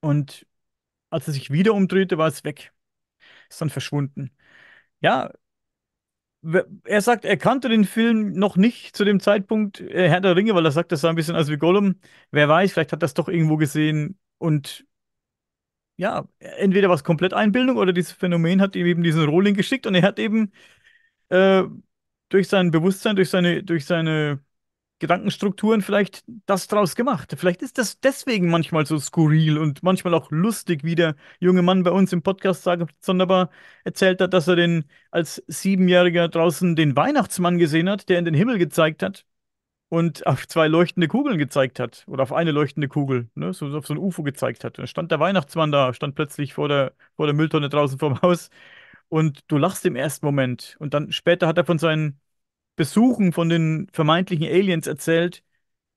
Und als er sich wieder umdrehte, war es weg. Ist dann verschwunden. Ja, er sagt, er kannte den Film noch nicht zu dem Zeitpunkt, äh, Herr der Ringe, weil er sagt, das sah ein bisschen aus wie Gollum. Wer weiß, vielleicht hat er das doch irgendwo gesehen und ja, entweder was komplett Einbildung oder dieses Phänomen hat ihm eben diesen Rohling geschickt und er hat eben äh, durch sein Bewusstsein, durch seine, durch seine Gedankenstrukturen vielleicht das draus gemacht. Vielleicht ist das deswegen manchmal so skurril und manchmal auch lustig, wie der junge Mann bei uns im Podcast Sage Sonderbar erzählt hat, dass er den als Siebenjähriger draußen den Weihnachtsmann gesehen hat, der in den Himmel gezeigt hat und auf zwei leuchtende Kugeln gezeigt hat oder auf eine leuchtende Kugel, ne, so auf so ein UFO gezeigt hat. Dann stand der Weihnachtsmann da, stand plötzlich vor der, vor der Mülltonne draußen vorm Haus und du lachst im ersten Moment und dann später hat er von seinen Besuchen von den vermeintlichen Aliens erzählt,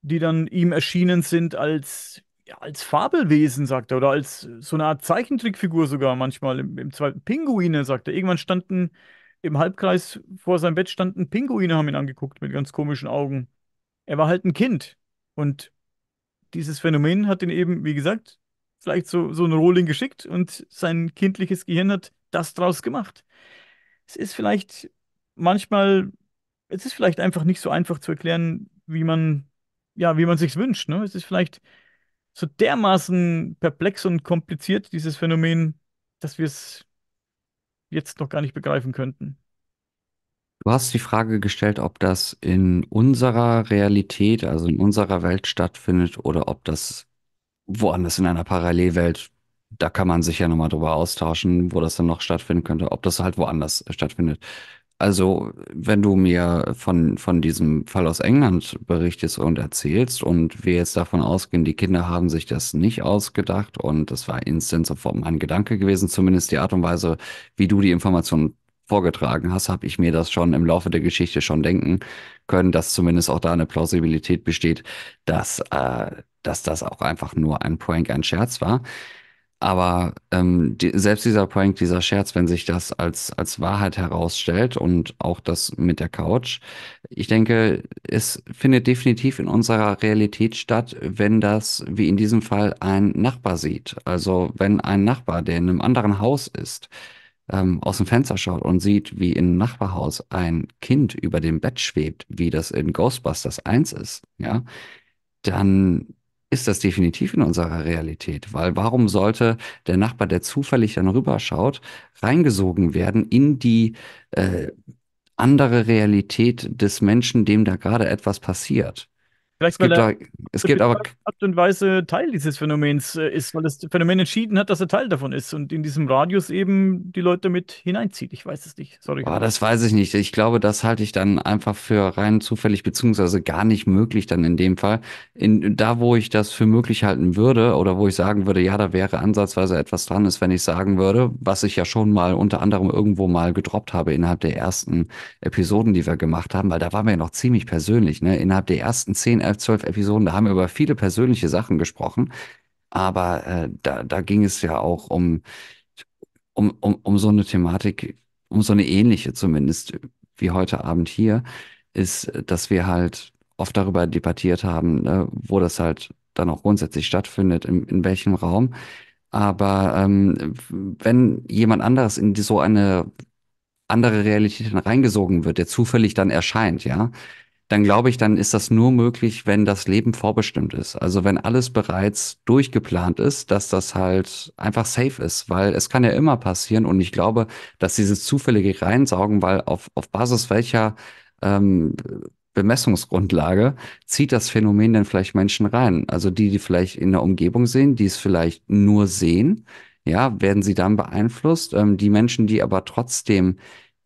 die dann ihm erschienen sind als ja, als Fabelwesen, sagt er, oder als so eine Art Zeichentrickfigur sogar manchmal. Im, im zweiten Pinguine, sagt er. Irgendwann standen im Halbkreis vor seinem Bett standen Pinguine, haben ihn angeguckt mit ganz komischen Augen er war halt ein Kind. Und dieses Phänomen hat ihn eben, wie gesagt, vielleicht so, so einen Rohling geschickt und sein kindliches Gehirn hat das draus gemacht. Es ist vielleicht manchmal, es ist vielleicht einfach nicht so einfach zu erklären, wie man, ja, wie man sich's wünscht. Ne? Es ist vielleicht so dermaßen perplex und kompliziert, dieses Phänomen, dass wir es jetzt noch gar nicht begreifen könnten. Du hast die Frage gestellt, ob das in unserer Realität, also in unserer Welt stattfindet oder ob das woanders in einer Parallelwelt, da kann man sich ja nochmal drüber austauschen, wo das dann noch stattfinden könnte, ob das halt woanders stattfindet. Also, wenn du mir von, von diesem Fall aus England berichtest und erzählst und wir jetzt davon ausgehen, die Kinder haben sich das nicht ausgedacht und das war instant sofort mein Gedanke gewesen, zumindest die Art und Weise, wie du die Informationen vorgetragen hast, habe ich mir das schon im Laufe der Geschichte schon denken können, dass zumindest auch da eine Plausibilität besteht, dass, äh, dass das auch einfach nur ein Prank, ein Scherz war. Aber ähm, die, selbst dieser Prank, dieser Scherz, wenn sich das als, als Wahrheit herausstellt und auch das mit der Couch, ich denke, es findet definitiv in unserer Realität statt, wenn das, wie in diesem Fall, ein Nachbar sieht. Also wenn ein Nachbar, der in einem anderen Haus ist, ähm, aus dem Fenster schaut und sieht, wie im Nachbarhaus ein Kind über dem Bett schwebt, wie das in Ghostbusters 1 ist, ja, dann ist das definitiv in unserer Realität, weil warum sollte der Nachbar, der zufällig dann rüberschaut, reingesogen werden in die äh, andere Realität des Menschen, dem da gerade etwas passiert? Vielleicht, es weil er, da, es gibt aber Art und Weise Teil dieses Phänomens äh, ist, weil das Phänomen entschieden hat, dass er Teil davon ist und in diesem Radius eben die Leute mit hineinzieht. Ich weiß es nicht. Sorry. Boah, das weiß ich nicht. Ich glaube, das halte ich dann einfach für rein zufällig beziehungsweise gar nicht möglich dann in dem Fall. In, da, wo ich das für möglich halten würde oder wo ich sagen würde, ja, da wäre ansatzweise etwas dran, ist, wenn ich sagen würde, was ich ja schon mal unter anderem irgendwo mal gedroppt habe innerhalb der ersten Episoden, die wir gemacht haben, weil da waren wir ja noch ziemlich persönlich. Ne? Innerhalb der ersten zehn elf, zwölf Episoden, da haben wir über viele persönliche Sachen gesprochen. Aber äh, da, da ging es ja auch um, um, um, um so eine Thematik, um so eine ähnliche zumindest wie heute Abend hier, ist, dass wir halt oft darüber debattiert haben, ne, wo das halt dann auch grundsätzlich stattfindet, in, in welchem Raum. Aber ähm, wenn jemand anderes in so eine andere Realität reingesogen wird, der zufällig dann erscheint, ja, dann glaube ich, dann ist das nur möglich, wenn das Leben vorbestimmt ist. Also wenn alles bereits durchgeplant ist, dass das halt einfach safe ist, weil es kann ja immer passieren und ich glaube, dass dieses zufällige Reinsaugen, weil auf, auf Basis welcher ähm, Bemessungsgrundlage zieht das Phänomen denn vielleicht Menschen rein. Also die, die vielleicht in der Umgebung sehen, die es vielleicht nur sehen, ja, werden sie dann beeinflusst. Ähm, die Menschen, die aber trotzdem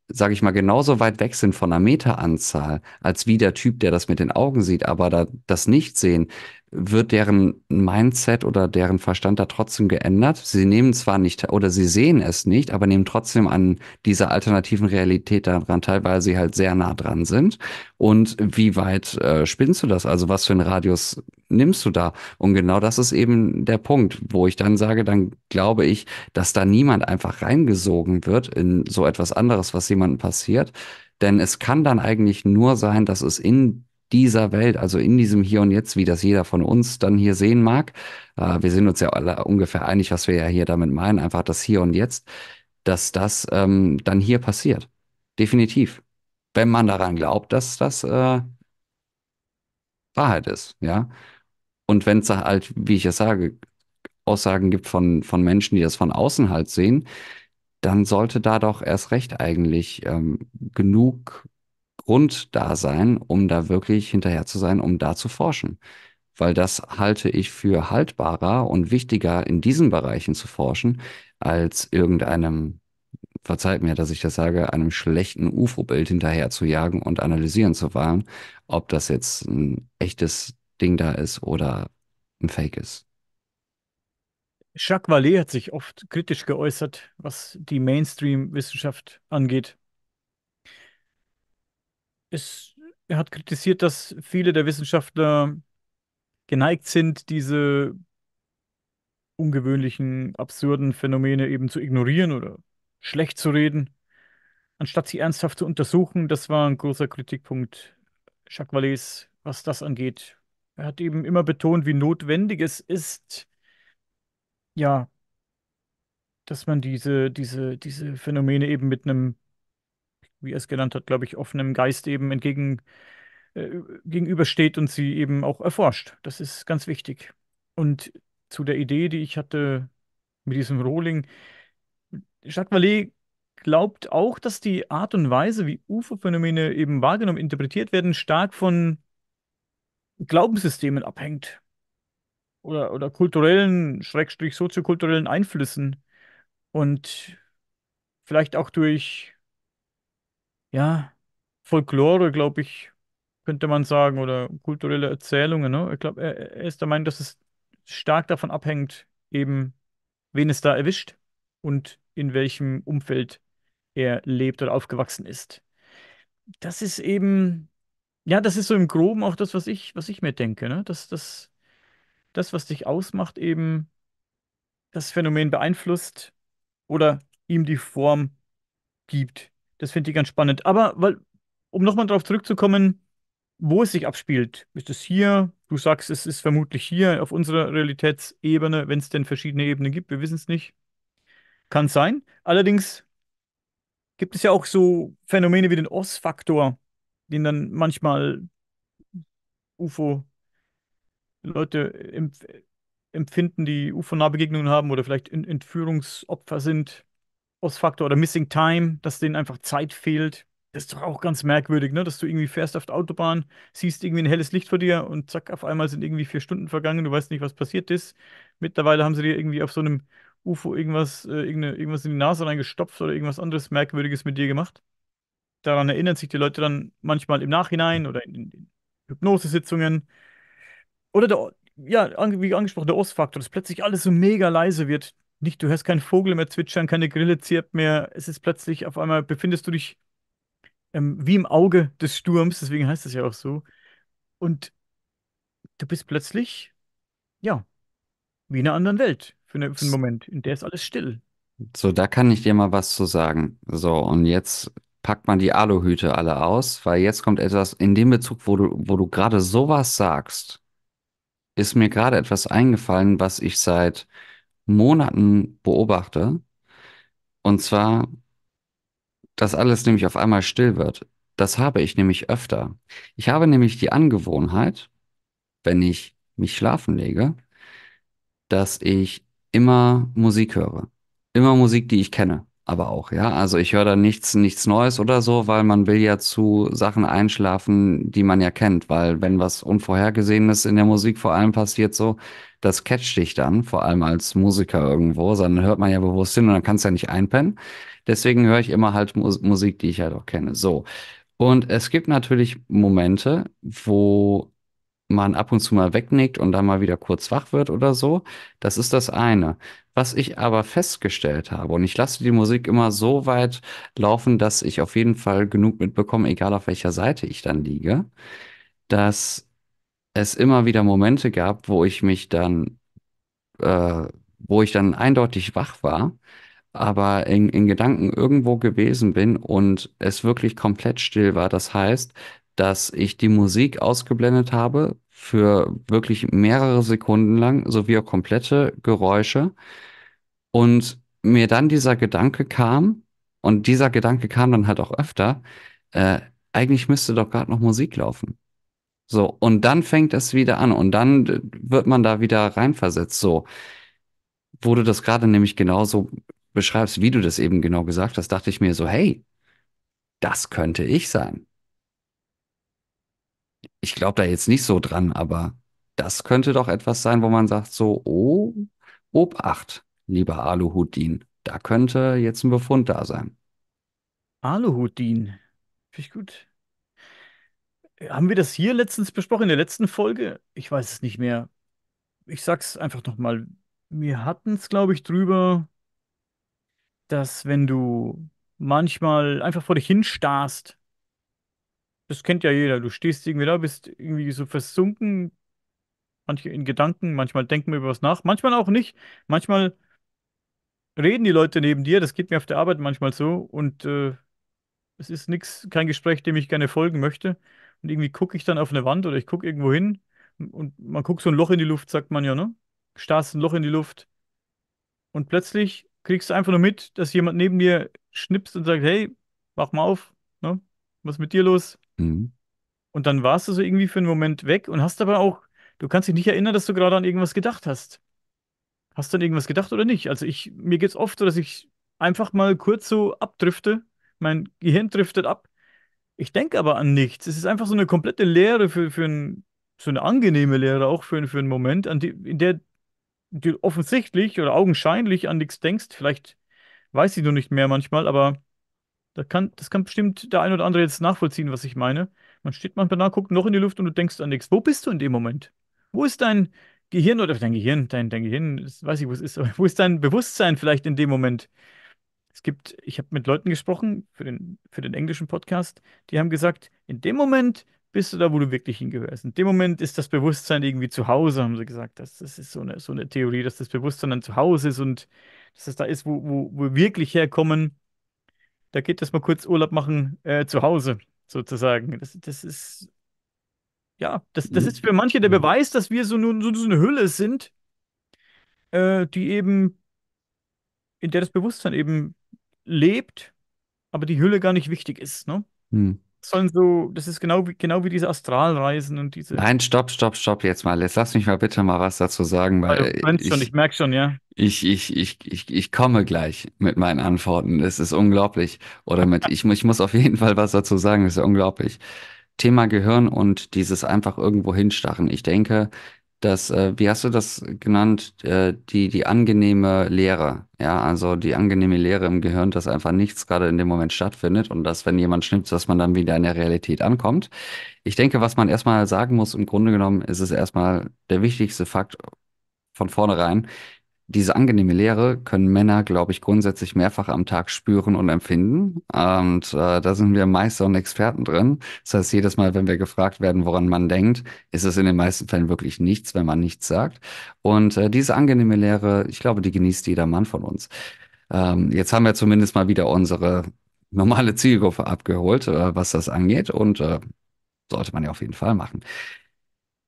sage ich mal, genauso weit weg sind von einer Meteranzahl, als wie der Typ, der das mit den Augen sieht, aber da das sehen, wird deren Mindset oder deren Verstand da trotzdem geändert. Sie nehmen zwar nicht oder sie sehen es nicht, aber nehmen trotzdem an dieser alternativen Realität daran teil, weil sie halt sehr nah dran sind. Und wie weit äh, spinnst du das? Also was für einen Radius nimmst du da? Und genau das ist eben der Punkt, wo ich dann sage, dann glaube ich, dass da niemand einfach reingesogen wird in so etwas anderes, was jemandem passiert. Denn es kann dann eigentlich nur sein, dass es in dieser Welt, also in diesem Hier und Jetzt, wie das jeder von uns dann hier sehen mag. Äh, wir sind uns ja alle ungefähr einig, was wir ja hier damit meinen, einfach das Hier und Jetzt, dass das ähm, dann hier passiert. Definitiv. Wenn man daran glaubt, dass das äh, Wahrheit ist, ja. Und wenn es halt, wie ich es sage, Aussagen gibt von, von Menschen, die das von außen halt sehen, dann sollte da doch erst recht eigentlich ähm, genug Grunddasein, um da wirklich hinterher zu sein, um da zu forschen. Weil das halte ich für haltbarer und wichtiger, in diesen Bereichen zu forschen, als irgendeinem, verzeiht mir, dass ich das sage, einem schlechten UFO-Bild hinterher zu jagen und analysieren zu wollen, ob das jetzt ein echtes Ding da ist oder ein Fake ist. Jacques Vallée hat sich oft kritisch geäußert, was die Mainstream-Wissenschaft angeht es, er hat kritisiert, dass viele der Wissenschaftler geneigt sind, diese ungewöhnlichen, absurden Phänomene eben zu ignorieren oder schlecht zu reden, anstatt sie ernsthaft zu untersuchen. Das war ein großer Kritikpunkt Jacques Vallées, was das angeht. Er hat eben immer betont, wie notwendig es ist, ja, dass man diese, diese, diese Phänomene eben mit einem wie er es genannt hat, glaube ich, offenem Geist eben entgegen äh, gegenübersteht und sie eben auch erforscht. Das ist ganz wichtig. Und zu der Idee, die ich hatte mit diesem Rohling, Jacques Vallée glaubt auch, dass die Art und Weise, wie UFO-Phänomene eben wahrgenommen, interpretiert werden, stark von Glaubenssystemen abhängt oder, oder kulturellen, schrägstrich soziokulturellen Einflüssen und vielleicht auch durch ja, Folklore, glaube ich, könnte man sagen, oder kulturelle Erzählungen. Ne? Ich glaube, er, er ist der Meinung, dass es stark davon abhängt, eben, wen es da erwischt und in welchem Umfeld er lebt oder aufgewachsen ist. Das ist eben, ja, das ist so im Groben auch das, was ich, was ich mir denke, ne? Dass das, das, was dich ausmacht, eben das Phänomen beeinflusst oder ihm die Form gibt, das finde ich ganz spannend. Aber weil, um nochmal darauf zurückzukommen, wo es sich abspielt. Ist es hier? Du sagst, es ist vermutlich hier auf unserer Realitätsebene, wenn es denn verschiedene Ebenen gibt. Wir wissen es nicht. Kann sein. Allerdings gibt es ja auch so Phänomene wie den Oz-Faktor, den dann manchmal UFO-Leute empfinden, die UFO-Nahbegegnungen haben oder vielleicht Entführungsopfer sind. Ausfaktor oder Missing Time, dass denen einfach Zeit fehlt. Das ist doch auch ganz merkwürdig, ne? dass du irgendwie fährst auf der Autobahn, siehst irgendwie ein helles Licht vor dir und zack, auf einmal sind irgendwie vier Stunden vergangen, du weißt nicht, was passiert ist. Mittlerweile haben sie dir irgendwie auf so einem UFO irgendwas, äh, irgendwas in die Nase reingestopft oder irgendwas anderes Merkwürdiges mit dir gemacht. Daran erinnern sich die Leute dann manchmal im Nachhinein oder in, in Hypnosesitzungen. Oder der, ja, wie angesprochen, der Ostfaktor, dass plötzlich alles so mega leise wird nicht, du hörst keinen Vogel mehr zwitschern, keine Grille zirpt mehr. Es ist plötzlich, auf einmal befindest du dich ähm, wie im Auge des Sturms, deswegen heißt es ja auch so. Und du bist plötzlich, ja, wie in einer anderen Welt für, eine, für einen Moment, in der ist alles still. So, da kann ich dir mal was zu sagen. So, und jetzt packt man die Aluhüte alle aus, weil jetzt kommt etwas in dem Bezug, wo du, wo du gerade sowas sagst, ist mir gerade etwas eingefallen, was ich seit Monaten beobachte. Und zwar, dass alles nämlich auf einmal still wird. Das habe ich nämlich öfter. Ich habe nämlich die Angewohnheit, wenn ich mich schlafen lege, dass ich immer Musik höre. Immer Musik, die ich kenne aber auch, ja. Also ich höre da nichts, nichts Neues oder so, weil man will ja zu Sachen einschlafen, die man ja kennt, weil wenn was Unvorhergesehenes in der Musik vor allem passiert, so, das catcht dich dann, vor allem als Musiker irgendwo, sondern also hört man ja bewusst hin und dann kannst du ja nicht einpennen. Deswegen höre ich immer halt Mus Musik, die ich halt auch kenne. So. Und es gibt natürlich Momente, wo man ab und zu mal wegnickt und dann mal wieder kurz wach wird oder so. Das ist das eine. Was ich aber festgestellt habe, und ich lasse die Musik immer so weit laufen, dass ich auf jeden Fall genug mitbekomme, egal auf welcher Seite ich dann liege, dass es immer wieder Momente gab, wo ich mich dann, äh, wo ich dann eindeutig wach war, aber in, in Gedanken irgendwo gewesen bin und es wirklich komplett still war. Das heißt, dass ich die Musik ausgeblendet habe für wirklich mehrere Sekunden lang, sowie auch komplette Geräusche. Und mir dann dieser Gedanke kam, und dieser Gedanke kam dann halt auch öfter, äh, eigentlich müsste doch gerade noch Musik laufen. So, und dann fängt es wieder an und dann wird man da wieder reinversetzt. So, wo du das gerade nämlich genauso beschreibst, wie du das eben genau gesagt hast, dachte ich mir so, hey, das könnte ich sein ich glaube da jetzt nicht so dran, aber das könnte doch etwas sein, wo man sagt so, oh, Obacht, lieber Aluhudin, da könnte jetzt ein Befund da sein. Aluhudin, finde ich gut. Haben wir das hier letztens besprochen, in der letzten Folge? Ich weiß es nicht mehr. Ich sag's einfach nochmal. Wir hatten es, glaube ich, drüber, dass wenn du manchmal einfach vor dich hinstarrst, das kennt ja jeder. Du stehst irgendwie da, bist irgendwie so versunken, manche in Gedanken, manchmal denken wir über was nach, manchmal auch nicht. Manchmal reden die Leute neben dir, das geht mir auf der Arbeit manchmal so und äh, es ist nichts, kein Gespräch, dem ich gerne folgen möchte. Und irgendwie gucke ich dann auf eine Wand oder ich gucke irgendwo hin und man guckt so ein Loch in die Luft, sagt man ja, ne? Starrst ein Loch in die Luft und plötzlich kriegst du einfach nur mit, dass jemand neben dir schnippst und sagt, hey, wach mal auf, ne? Was ist mit dir los? Mhm. Und dann warst du so irgendwie für einen Moment weg und hast aber auch, du kannst dich nicht erinnern, dass du gerade an irgendwas gedacht hast. Hast du an irgendwas gedacht oder nicht? Also ich, mir geht es oft so, dass ich einfach mal kurz so abdrifte. Mein Gehirn driftet ab. Ich denke aber an nichts. Es ist einfach so eine komplette Lehre für, für ein, so eine angenehme Lehre auch für, für einen Moment, an die, in der du offensichtlich oder augenscheinlich an nichts denkst. Vielleicht weiß ich nur nicht mehr manchmal, aber da kann, das kann bestimmt der ein oder andere jetzt nachvollziehen, was ich meine. Man steht manchmal da, guckt noch in die Luft und du denkst an nichts. Wo bist du in dem Moment? Wo ist dein Gehirn oder dein Gehirn, dein, dein Gehirn, das weiß ich, wo es ist, aber *laughs* wo ist dein Bewusstsein vielleicht in dem Moment? Es gibt, ich habe mit Leuten gesprochen für den, für den englischen Podcast, die haben gesagt, in dem Moment bist du da, wo du wirklich hingehörst. In dem Moment ist das Bewusstsein irgendwie zu Hause, haben sie gesagt. Das, das ist so eine, so eine Theorie, dass das Bewusstsein dann zu Hause ist und dass es da ist, wo, wo, wo wir wirklich herkommen da geht das mal kurz Urlaub machen äh, zu Hause, sozusagen. Das, das ist, ja, das, das mhm. ist für manche der mhm. Beweis, dass wir so, nur, so, so eine Hülle sind, äh, die eben, in der das Bewusstsein eben lebt, aber die Hülle gar nicht wichtig ist, ne? Hm sollen so, das ist genau wie, genau wie diese Astralreisen und diese. Nein, stopp, stopp, stopp jetzt mal. Jetzt lass mich mal bitte mal was dazu sagen, weil. weil also, du ich, schon, ich merk schon, ja. Ich, ich, ich, ich, ich komme gleich mit meinen Antworten. Es ist unglaublich. Oder mit, ich, ich muss auf jeden Fall was dazu sagen, das ist ja unglaublich. Thema Gehirn und dieses einfach irgendwo hinstachen. Ich denke, das, äh, wie hast du das genannt, äh, die, die angenehme Leere. Ja, also die angenehme Leere im Gehirn, dass einfach nichts gerade in dem Moment stattfindet und dass, wenn jemand schnippt, dass man dann wieder in der Realität ankommt. Ich denke, was man erstmal sagen muss, im Grunde genommen ist es erstmal der wichtigste Fakt von vornherein, diese angenehme Leere können Männer, glaube ich, grundsätzlich mehrfach am Tag spüren und empfinden. Und äh, da sind wir Meister und Experten drin. Das heißt, jedes Mal, wenn wir gefragt werden, woran man denkt, ist es in den meisten Fällen wirklich nichts, wenn man nichts sagt. Und äh, diese angenehme Leere, ich glaube, die genießt jeder Mann von uns. Ähm, jetzt haben wir zumindest mal wieder unsere normale Zielgruppe abgeholt, äh, was das angeht. Und äh, sollte man ja auf jeden Fall machen.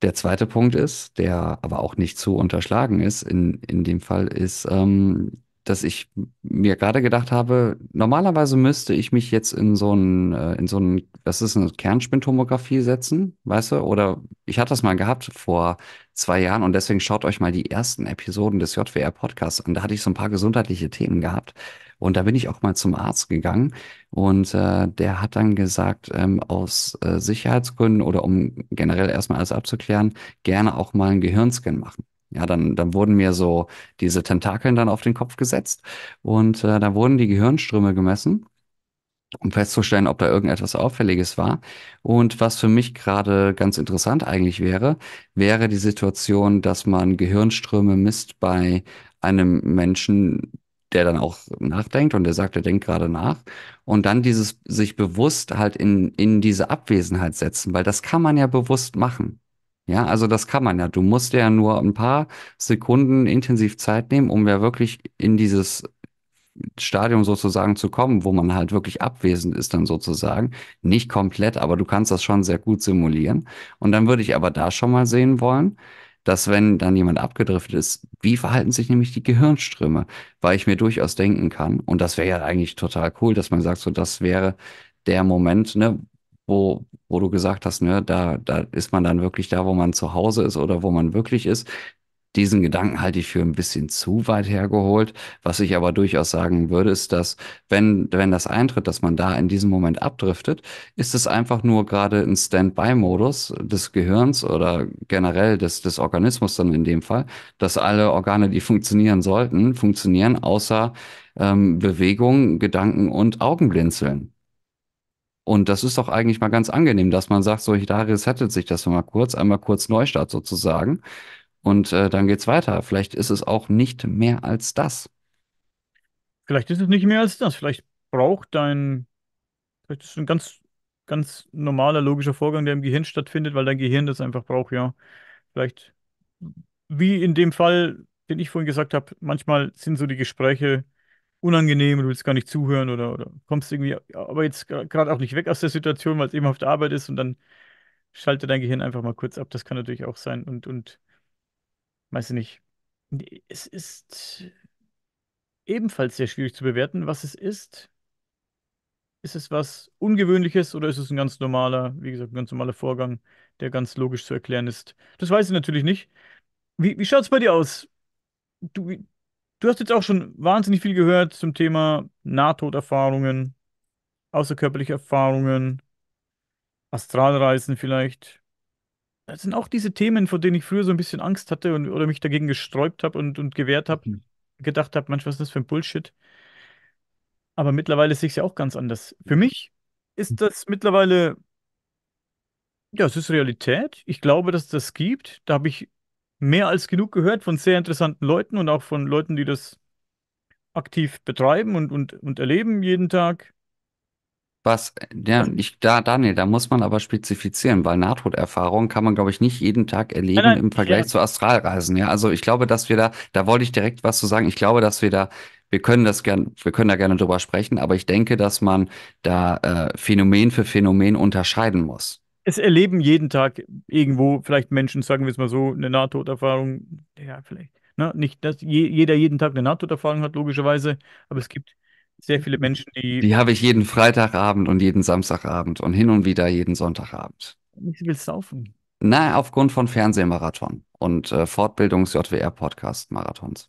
Der zweite Punkt ist, der aber auch nicht zu unterschlagen ist, in, in dem Fall ist, ähm, dass ich mir gerade gedacht habe, normalerweise müsste ich mich jetzt in so ein, äh, in so ein, das ist eine Kernspintomographie setzen, weißt du? Oder ich hatte das mal gehabt vor zwei Jahren und deswegen schaut euch mal die ersten Episoden des JWR Podcasts an. Da hatte ich so ein paar gesundheitliche Themen gehabt. Und da bin ich auch mal zum Arzt gegangen und äh, der hat dann gesagt, ähm, aus äh, Sicherheitsgründen oder um generell erstmal alles abzuklären, gerne auch mal einen Gehirnscan machen. Ja, dann, dann wurden mir so diese Tentakeln dann auf den Kopf gesetzt und äh, da wurden die Gehirnströme gemessen um festzustellen, ob da irgendetwas Auffälliges war. Und was für mich gerade ganz interessant eigentlich wäre, wäre die Situation, dass man Gehirnströme misst bei einem Menschen, der dann auch nachdenkt und der sagt, er denkt gerade nach. Und dann dieses sich bewusst halt in, in diese Abwesenheit setzen, weil das kann man ja bewusst machen. Ja, also das kann man ja. Du musst ja nur ein paar Sekunden intensiv Zeit nehmen, um ja wirklich in dieses Stadium sozusagen zu kommen, wo man halt wirklich abwesend ist dann sozusagen. Nicht komplett, aber du kannst das schon sehr gut simulieren. Und dann würde ich aber da schon mal sehen wollen, dass wenn dann jemand abgedriftet ist, wie verhalten sich nämlich die Gehirnströme? Weil ich mir durchaus denken kann, und das wäre ja eigentlich total cool, dass man sagt, so das wäre der Moment, ne, wo, wo du gesagt hast, ne, da, da ist man dann wirklich da, wo man zu Hause ist oder wo man wirklich ist. Diesen Gedanken halte ich für ein bisschen zu weit hergeholt. Was ich aber durchaus sagen würde, ist, dass wenn, wenn das eintritt, dass man da in diesem Moment abdriftet, ist es einfach nur gerade ein Standby-Modus des Gehirns oder generell des, des Organismus dann in dem Fall, dass alle Organe, die funktionieren sollten, funktionieren, außer ähm, Bewegung, Gedanken und Augenblinzeln. Und das ist doch eigentlich mal ganz angenehm, dass man sagt, so, da resettet sich das mal kurz, einmal kurz Neustart sozusagen. Und äh, dann geht's weiter. Vielleicht ist es auch nicht mehr als das. Vielleicht ist es nicht mehr als das. Vielleicht braucht dein, vielleicht ist es ein ganz, ganz normaler logischer Vorgang, der im Gehirn stattfindet, weil dein Gehirn das einfach braucht, ja. Vielleicht, wie in dem Fall, den ich vorhin gesagt habe, manchmal sind so die Gespräche unangenehm, du willst gar nicht zuhören oder, oder kommst irgendwie, aber jetzt gerade auch nicht weg aus der Situation, weil es eben auf der Arbeit ist und dann schalte dein Gehirn einfach mal kurz ab. Das kann natürlich auch sein und, und weiß ich nicht. Es ist ebenfalls sehr schwierig zu bewerten, was es ist. Ist es was Ungewöhnliches oder ist es ein ganz normaler, wie gesagt, ein ganz normaler Vorgang, der ganz logisch zu erklären ist? Das weiß ich natürlich nicht. Wie, wie schaut es bei dir aus? Du, du hast jetzt auch schon wahnsinnig viel gehört zum Thema Nahtoderfahrungen, außerkörperliche Erfahrungen, Astralreisen vielleicht. Das sind auch diese Themen, vor denen ich früher so ein bisschen Angst hatte und, oder mich dagegen gesträubt habe und, und gewehrt habe, mhm. gedacht habe, manchmal ist das für ein Bullshit. Aber mittlerweile sehe ich es ja auch ganz anders. Für mich ist mhm. das mittlerweile, ja, es ist Realität. Ich glaube, dass das gibt. Da habe ich mehr als genug gehört von sehr interessanten Leuten und auch von Leuten, die das aktiv betreiben und, und, und erleben jeden Tag. Was, ja, ich, da, Daniel, da muss man aber spezifizieren, weil Nahtoderfahrung kann man, glaube ich, nicht jeden Tag erleben nein, nein, im Vergleich ja. zu Astralreisen. Ja, also ich glaube, dass wir da, da wollte ich direkt was zu sagen. Ich glaube, dass wir da, wir können das gern, wir können da gerne drüber sprechen, aber ich denke, dass man da äh, Phänomen für Phänomen unterscheiden muss. Es erleben jeden Tag irgendwo vielleicht Menschen, sagen wir es mal so, eine Nahtoderfahrung. Ja, vielleicht. Ne? Nicht, dass je, jeder jeden Tag eine Nahtoderfahrung hat, logischerweise, aber es gibt sehr viele Menschen, die. Die habe ich jeden Freitagabend und jeden Samstagabend und hin und wieder jeden Sonntagabend. Wie viel willst du saufen. Na, aufgrund von Fernsehmarathon und äh, Fortbildungs-JWR-Podcast-Marathons.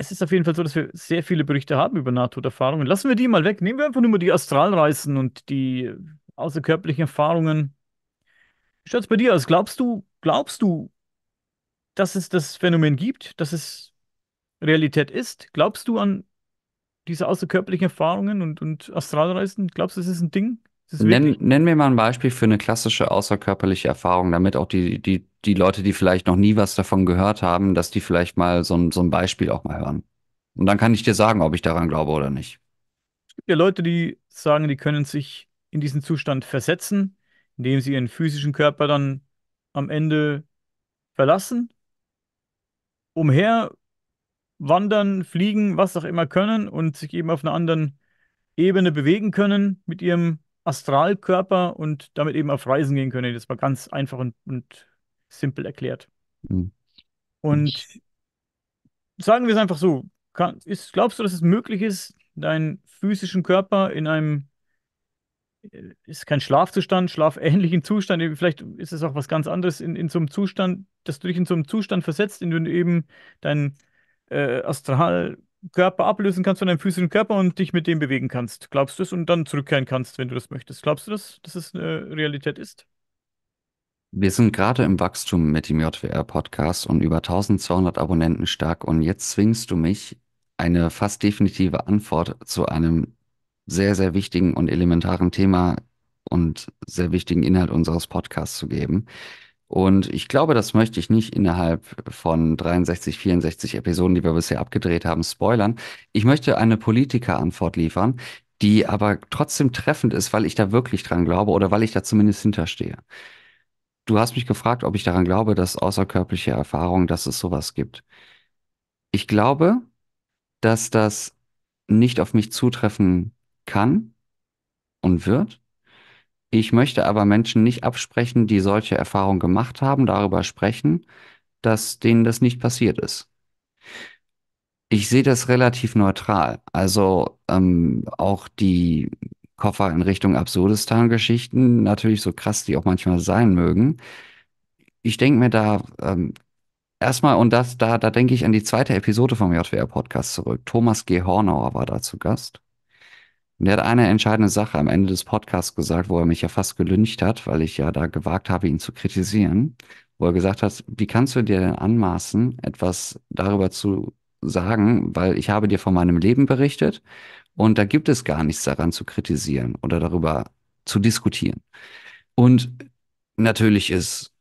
Es ist auf jeden Fall so, dass wir sehr viele Berichte haben über Nahtoderfahrungen. Lassen wir die mal weg. Nehmen wir einfach nur mal die Astralreisen und die außerkörperlichen Erfahrungen. schaut es bei dir aus? Glaubst du, glaubst du, dass es das Phänomen gibt, dass es Realität ist? Glaubst du an diese außerkörperlichen Erfahrungen und, und Astralreisen, glaubst du, das ist ein Ding? Ist nenn, nenn mir mal ein Beispiel für eine klassische außerkörperliche Erfahrung, damit auch die, die, die Leute, die vielleicht noch nie was davon gehört haben, dass die vielleicht mal so ein, so ein Beispiel auch mal hören. Und dann kann ich dir sagen, ob ich daran glaube oder nicht. Es gibt ja Leute, die sagen, die können sich in diesen Zustand versetzen, indem sie ihren physischen Körper dann am Ende verlassen, umher wandern, fliegen, was auch immer können und sich eben auf einer anderen Ebene bewegen können mit ihrem Astralkörper und damit eben auf Reisen gehen können. Das war ganz einfach und, und simpel erklärt. Mhm. Und sagen wir es einfach so: kann, ist, Glaubst du, dass es möglich ist, deinen physischen Körper in einem äh, ist kein Schlafzustand, schlafähnlichen Zustand, vielleicht ist es auch was ganz anderes in, in so einem Zustand, dass du dich in so einem Zustand versetzt, in dem du eben deinen äh, Astralkörper ablösen kannst von deinem physischen Körper und dich mit dem bewegen kannst. Glaubst du es und dann zurückkehren kannst, wenn du das möchtest? Glaubst du das, dass es eine Realität ist? Wir sind gerade im Wachstum mit dem JWR-Podcast und über 1200 Abonnenten stark und jetzt zwingst du mich, eine fast definitive Antwort zu einem sehr, sehr wichtigen und elementaren Thema und sehr wichtigen Inhalt unseres Podcasts zu geben. Und ich glaube, das möchte ich nicht innerhalb von 63, 64 Episoden, die wir bisher abgedreht haben, spoilern. Ich möchte eine Politikerantwort liefern, die aber trotzdem treffend ist, weil ich da wirklich dran glaube oder weil ich da zumindest hinterstehe. Du hast mich gefragt, ob ich daran glaube, dass außerkörperliche Erfahrungen, dass es sowas gibt. Ich glaube, dass das nicht auf mich zutreffen kann und wird, ich möchte aber Menschen nicht absprechen, die solche Erfahrungen gemacht haben, darüber sprechen, dass denen das nicht passiert ist. Ich sehe das relativ neutral. Also ähm, auch die Koffer in Richtung Absurdistan-Geschichten, natürlich so krass, die auch manchmal sein mögen. Ich denke mir da ähm, erstmal, und das, da, da denke ich an die zweite Episode vom JWR-Podcast zurück. Thomas G. Hornauer war da zu Gast. Und er hat eine entscheidende Sache am Ende des Podcasts gesagt, wo er mich ja fast gelüncht hat, weil ich ja da gewagt habe, ihn zu kritisieren, wo er gesagt hat, wie kannst du dir denn anmaßen, etwas darüber zu sagen, weil ich habe dir von meinem Leben berichtet und da gibt es gar nichts daran zu kritisieren oder darüber zu diskutieren. Und natürlich ist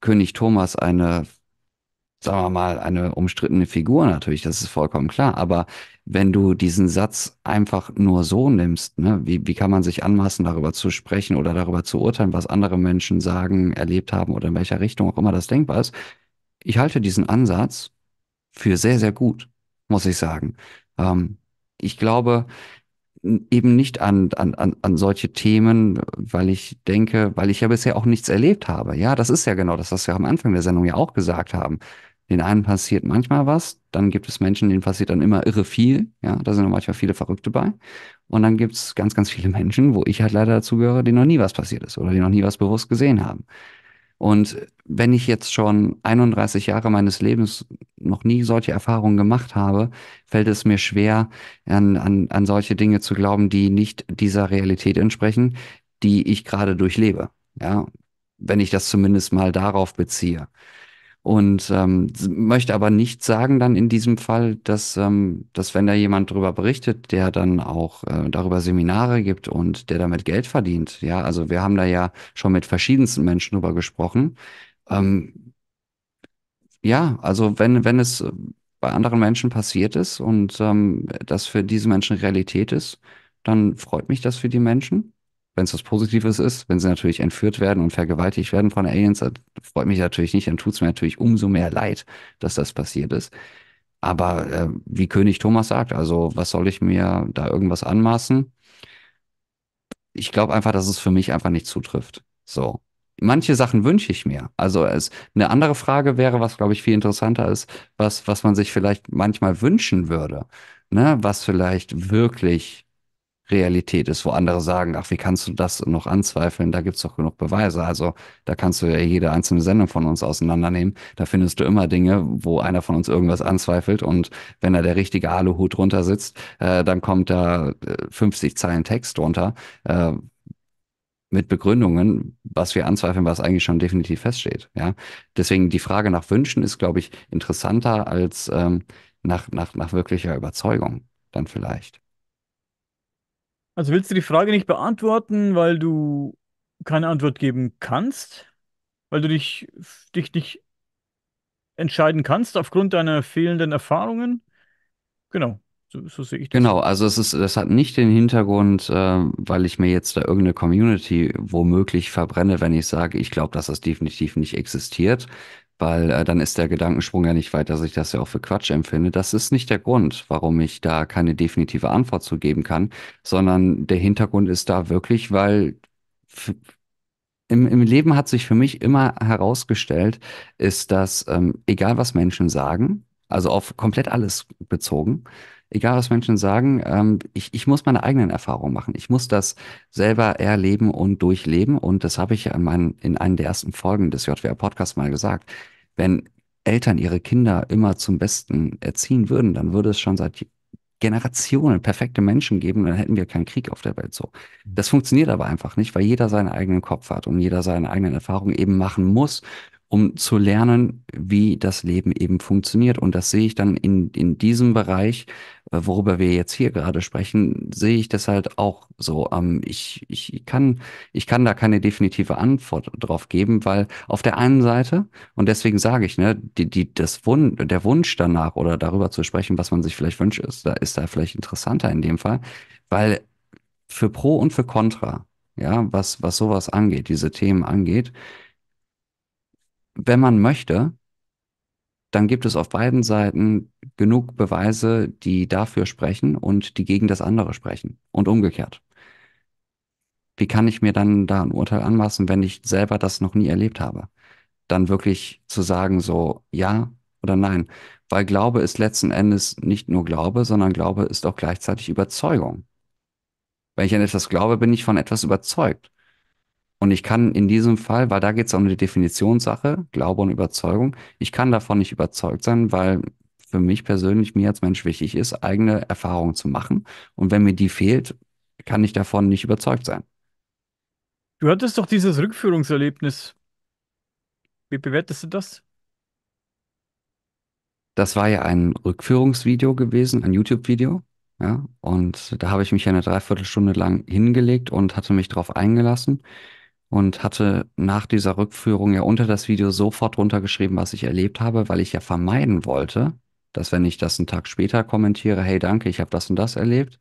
König Thomas eine sagen wir mal, eine umstrittene Figur natürlich, das ist vollkommen klar. Aber wenn du diesen Satz einfach nur so nimmst, ne, wie, wie kann man sich anmaßen, darüber zu sprechen oder darüber zu urteilen, was andere Menschen sagen, erlebt haben oder in welcher Richtung auch immer das denkbar ist? Ich halte diesen Ansatz für sehr, sehr gut, muss ich sagen. Ähm, ich glaube, eben nicht an, an, an, an solche Themen, weil ich denke, weil ich ja bisher auch nichts erlebt habe. Ja, das ist ja genau das, was wir am Anfang der Sendung ja auch gesagt haben. Den einen passiert manchmal was, dann gibt es Menschen, denen passiert dann immer irre viel. Ja, da sind manchmal viele Verrückte bei. Und dann gibt es ganz, ganz viele Menschen, wo ich halt leider dazugehöre, denen noch nie was passiert ist oder die noch nie was bewusst gesehen haben. Und wenn ich jetzt schon 31 Jahre meines Lebens noch nie solche Erfahrungen gemacht habe, fällt es mir schwer, an, an, an solche Dinge zu glauben, die nicht dieser Realität entsprechen, die ich gerade durchlebe. Ja, wenn ich das zumindest mal darauf beziehe. Und ähm, möchte aber nicht sagen dann in diesem Fall, dass, ähm, dass wenn da jemand darüber berichtet, der dann auch äh, darüber Seminare gibt und der damit Geld verdient. Ja, also wir haben da ja schon mit verschiedensten Menschen drüber gesprochen. Ähm, ja, also wenn, wenn es bei anderen Menschen passiert ist und ähm, das für diese Menschen Realität ist, dann freut mich das für die Menschen wenn es was Positives ist. Wenn sie natürlich entführt werden und vergewaltigt werden von Aliens, freut mich natürlich nicht. Dann tut es mir natürlich umso mehr leid, dass das passiert ist. Aber äh, wie König Thomas sagt, also was soll ich mir da irgendwas anmaßen? Ich glaube einfach, dass es für mich einfach nicht zutrifft. So. Manche Sachen wünsche ich mir. Also es, eine andere Frage wäre, was glaube ich viel interessanter ist, was, was man sich vielleicht manchmal wünschen würde. Ne? Was vielleicht wirklich Realität ist, wo andere sagen, ach, wie kannst du das noch anzweifeln? Da gibt's doch genug Beweise. Also da kannst du ja jede einzelne Sendung von uns auseinandernehmen. Da findest du immer Dinge, wo einer von uns irgendwas anzweifelt. Und wenn da der richtige Aluhut drunter sitzt, äh, dann kommt da 50 äh, Zeilen Text drunter. Äh, mit Begründungen, was wir anzweifeln, was eigentlich schon definitiv feststeht. Ja, deswegen die Frage nach Wünschen ist, glaube ich, interessanter als ähm, nach nach nach wirklicher Überzeugung dann vielleicht. Also willst du die Frage nicht beantworten, weil du keine Antwort geben kannst? Weil du dich, dich nicht entscheiden kannst aufgrund deiner fehlenden Erfahrungen? Genau. So, so sehe ich das. Genau, also es ist, das hat nicht den Hintergrund, äh, weil ich mir jetzt da irgendeine Community womöglich verbrenne, wenn ich sage, ich glaube, dass das definitiv nicht existiert, weil äh, dann ist der Gedankensprung ja nicht weit, dass ich das ja auch für Quatsch empfinde. Das ist nicht der Grund, warum ich da keine definitive Antwort zu geben kann, sondern der Hintergrund ist da wirklich, weil im, im Leben hat sich für mich immer herausgestellt, ist, dass ähm, egal was Menschen sagen, also auf komplett alles bezogen, egal was Menschen sagen, ähm, ich, ich muss meine eigenen Erfahrungen machen. Ich muss das selber erleben und durchleben. Und das habe ich ja in, meinen, in einer der ersten Folgen des JWR Podcasts mal gesagt. Wenn Eltern ihre Kinder immer zum Besten erziehen würden, dann würde es schon seit Generationen perfekte Menschen geben, dann hätten wir keinen Krieg auf der Welt so. Mhm. Das funktioniert aber einfach nicht, weil jeder seinen eigenen Kopf hat und jeder seine eigenen Erfahrungen eben machen muss um zu lernen, wie das Leben eben funktioniert. Und das sehe ich dann in, in diesem Bereich, äh, worüber wir jetzt hier gerade sprechen, sehe ich das halt auch so. Ähm, ich, ich, kann, ich kann da keine definitive Antwort drauf geben, weil auf der einen Seite, und deswegen sage ich, ne, die, die, das Wun der Wunsch danach oder darüber zu sprechen, was man sich vielleicht wünscht, ist da, ist da vielleicht interessanter in dem Fall, weil für Pro und für Contra, ja, was, was sowas angeht, diese Themen angeht, wenn man möchte, dann gibt es auf beiden Seiten genug Beweise, die dafür sprechen und die gegen das andere sprechen und umgekehrt. Wie kann ich mir dann da ein Urteil anmaßen, wenn ich selber das noch nie erlebt habe? Dann wirklich zu sagen, so ja oder nein. Weil Glaube ist letzten Endes nicht nur Glaube, sondern Glaube ist auch gleichzeitig Überzeugung. Wenn ich an etwas glaube, bin ich von etwas überzeugt. Und ich kann in diesem Fall, weil da geht es um eine Definitionssache, Glaube und Überzeugung, ich kann davon nicht überzeugt sein, weil für mich persönlich, mir als Mensch wichtig ist, eigene Erfahrungen zu machen. Und wenn mir die fehlt, kann ich davon nicht überzeugt sein. Du hattest doch dieses Rückführungserlebnis. Wie bewertest du das? Das war ja ein Rückführungsvideo gewesen, ein YouTube-Video. Ja, und da habe ich mich eine Dreiviertelstunde lang hingelegt und hatte mich darauf eingelassen und hatte nach dieser Rückführung ja unter das Video sofort runtergeschrieben, was ich erlebt habe, weil ich ja vermeiden wollte, dass wenn ich das einen Tag später kommentiere, hey danke, ich habe das und das erlebt,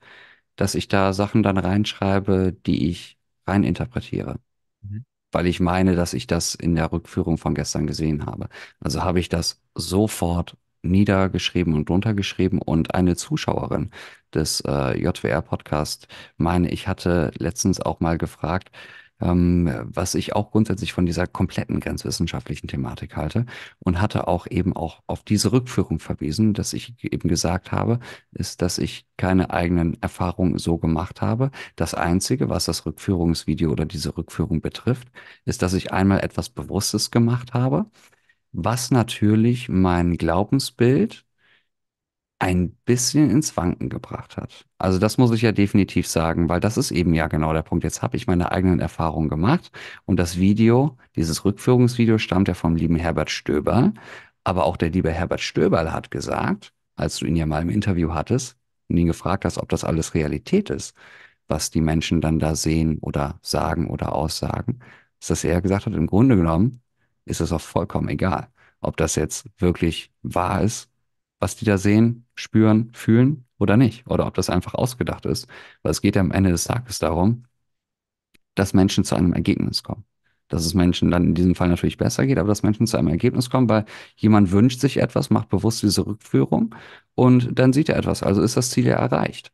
dass ich da Sachen dann reinschreibe, die ich reininterpretiere. Mhm. Weil ich meine, dass ich das in der Rückführung von gestern gesehen habe. Also habe ich das sofort niedergeschrieben und runtergeschrieben und eine Zuschauerin des äh, JWR Podcast meine, ich hatte letztens auch mal gefragt, ähm, was ich auch grundsätzlich von dieser kompletten grenzwissenschaftlichen Thematik halte und hatte auch eben auch auf diese Rückführung verwiesen, dass ich eben gesagt habe, ist, dass ich keine eigenen Erfahrungen so gemacht habe. Das Einzige, was das Rückführungsvideo oder diese Rückführung betrifft, ist, dass ich einmal etwas Bewusstes gemacht habe, was natürlich mein Glaubensbild ein bisschen ins Wanken gebracht hat. Also das muss ich ja definitiv sagen, weil das ist eben ja genau der Punkt. Jetzt habe ich meine eigenen Erfahrungen gemacht und das Video, dieses Rückführungsvideo stammt ja vom lieben Herbert Stöberl. Aber auch der liebe Herbert Stöberl hat gesagt, als du ihn ja mal im Interview hattest und ihn gefragt hast, ob das alles Realität ist, was die Menschen dann da sehen oder sagen oder aussagen, ist, dass er gesagt hat, im Grunde genommen ist es auch vollkommen egal, ob das jetzt wirklich wahr ist was die da sehen, spüren, fühlen oder nicht. Oder ob das einfach ausgedacht ist. Weil es geht ja am Ende des Tages darum, dass Menschen zu einem Ergebnis kommen. Dass es Menschen dann in diesem Fall natürlich besser geht, aber dass Menschen zu einem Ergebnis kommen, weil jemand wünscht sich etwas, macht bewusst diese Rückführung und dann sieht er etwas. Also ist das Ziel ja erreicht.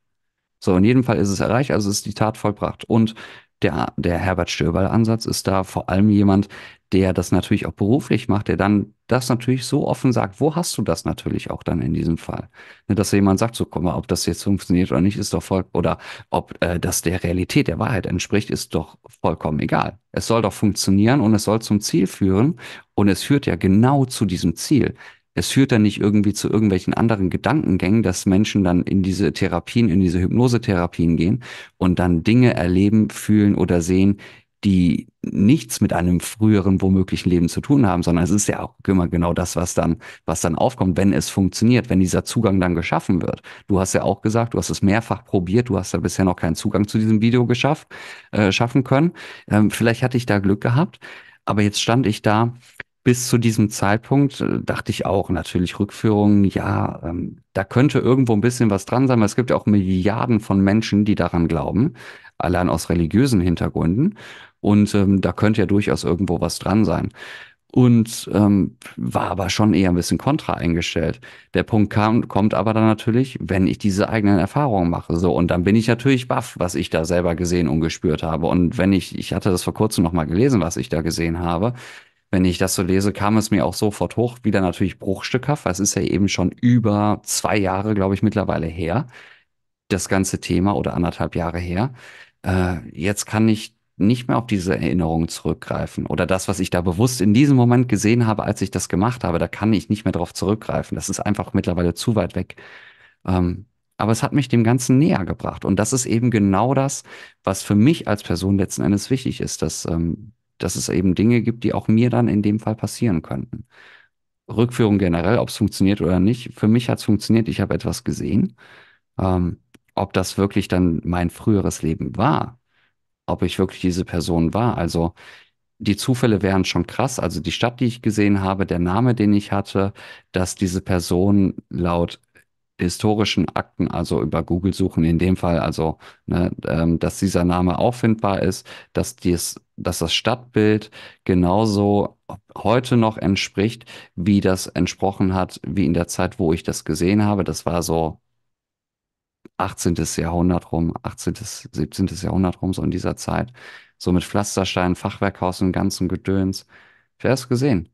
So, in jedem Fall ist es erreicht, also ist die Tat vollbracht. Und der, der Herbert Stöberl-Ansatz ist da vor allem jemand, der das natürlich auch beruflich macht, der dann das natürlich so offen sagt, wo hast du das natürlich auch dann in diesem Fall? Ne, dass jemand sagt, so guck mal, ob das jetzt funktioniert oder nicht, ist doch voll, oder ob äh, das der Realität, der Wahrheit entspricht, ist doch vollkommen egal. Es soll doch funktionieren und es soll zum Ziel führen und es führt ja genau zu diesem Ziel. Es führt dann nicht irgendwie zu irgendwelchen anderen Gedankengängen, dass Menschen dann in diese Therapien, in diese Hypnosetherapien gehen und dann Dinge erleben, fühlen oder sehen, die nichts mit einem früheren womöglichen Leben zu tun haben, sondern es ist ja auch immer genau das, was dann, was dann aufkommt, wenn es funktioniert, wenn dieser Zugang dann geschaffen wird. Du hast ja auch gesagt, du hast es mehrfach probiert, du hast ja bisher noch keinen Zugang zu diesem Video geschafft, äh, schaffen können. Ähm, vielleicht hatte ich da Glück gehabt, aber jetzt stand ich da. Bis zu diesem Zeitpunkt äh, dachte ich auch natürlich Rückführungen, ja, ähm, da könnte irgendwo ein bisschen was dran sein, weil es gibt ja auch Milliarden von Menschen, die daran glauben, allein aus religiösen Hintergründen. Und ähm, da könnte ja durchaus irgendwo was dran sein. Und ähm, war aber schon eher ein bisschen kontra eingestellt. Der Punkt kam, kommt aber dann natürlich, wenn ich diese eigenen Erfahrungen mache. So, und dann bin ich natürlich baff, was ich da selber gesehen und gespürt habe. Und wenn ich, ich hatte das vor kurzem nochmal gelesen, was ich da gesehen habe, wenn ich das so lese, kam es mir auch sofort hoch, wieder natürlich bruchstückhaft, weil es ist ja eben schon über zwei Jahre, glaube ich, mittlerweile her, das ganze Thema oder anderthalb Jahre her. Äh, jetzt kann ich nicht mehr auf diese Erinnerungen zurückgreifen oder das, was ich da bewusst in diesem Moment gesehen habe, als ich das gemacht habe, da kann ich nicht mehr darauf zurückgreifen. Das ist einfach mittlerweile zu weit weg. Ähm, aber es hat mich dem Ganzen näher gebracht. Und das ist eben genau das, was für mich als Person letzten Endes wichtig ist, dass, ähm, dass es eben Dinge gibt, die auch mir dann in dem Fall passieren könnten. Rückführung generell, ob es funktioniert oder nicht. Für mich hat es funktioniert, ich habe etwas gesehen. Ähm, ob das wirklich dann mein früheres Leben war, ob ich wirklich diese Person war. Also die Zufälle wären schon krass. Also die Stadt, die ich gesehen habe, der Name, den ich hatte, dass diese Person laut historischen Akten, also über Google suchen in dem Fall, also ne, ähm, dass dieser Name auffindbar ist, dass dies, dass das Stadtbild genauso heute noch entspricht, wie das entsprochen hat, wie in der Zeit, wo ich das gesehen habe. Das war so 18. Jahrhundert rum, 18., 17. Jahrhundert rum, so in dieser Zeit. So mit Pflasterstein, Fachwerkhaus und ganzem Gedöns. Wer es gesehen?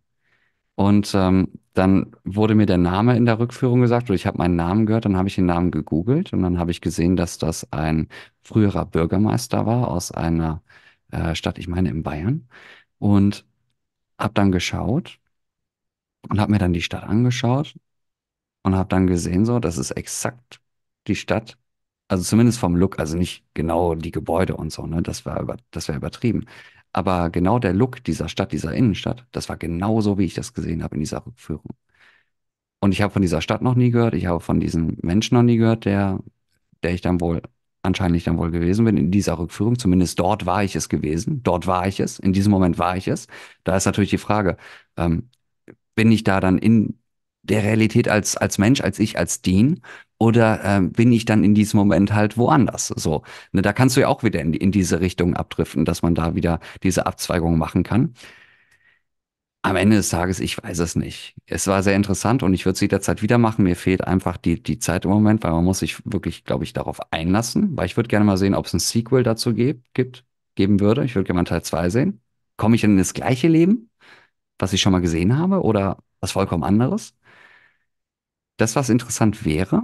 Und ähm, dann wurde mir der Name in der Rückführung gesagt, oder ich habe meinen Namen gehört, dann habe ich den Namen gegoogelt und dann habe ich gesehen, dass das ein früherer Bürgermeister war aus einer äh, Stadt, ich meine in Bayern. Und habe dann geschaut und habe mir dann die Stadt angeschaut und habe dann gesehen, so, das ist exakt die Stadt, also zumindest vom Look, also nicht genau die Gebäude und so, ne, das war über, das wäre übertrieben. Aber genau der Look dieser Stadt, dieser Innenstadt, das war genau so, wie ich das gesehen habe in dieser Rückführung. Und ich habe von dieser Stadt noch nie gehört, ich habe von diesem Menschen noch nie gehört, der, der ich dann wohl, anscheinend dann wohl gewesen bin, in dieser Rückführung. Zumindest dort war ich es gewesen, dort war ich es, in diesem Moment war ich es. Da ist natürlich die Frage, ähm, bin ich da dann in der Realität als, als Mensch, als ich, als Dean? Oder äh, bin ich dann in diesem Moment halt woanders? So, ne, da kannst du ja auch wieder in, in diese Richtung abdriften, dass man da wieder diese Abzweigung machen kann. Am Ende des Tages, ich weiß es nicht. Es war sehr interessant und ich würde es jederzeit wieder machen. Mir fehlt einfach die, die Zeit im Moment, weil man muss sich wirklich, glaube ich, darauf einlassen. Weil ich würde gerne mal sehen, ob es ein Sequel dazu gibt, gibt geben würde. Ich würde gerne mal Teil 2 sehen. Komme ich in das gleiche Leben, was ich schon mal gesehen habe, oder was vollkommen anderes? Das, was interessant wäre,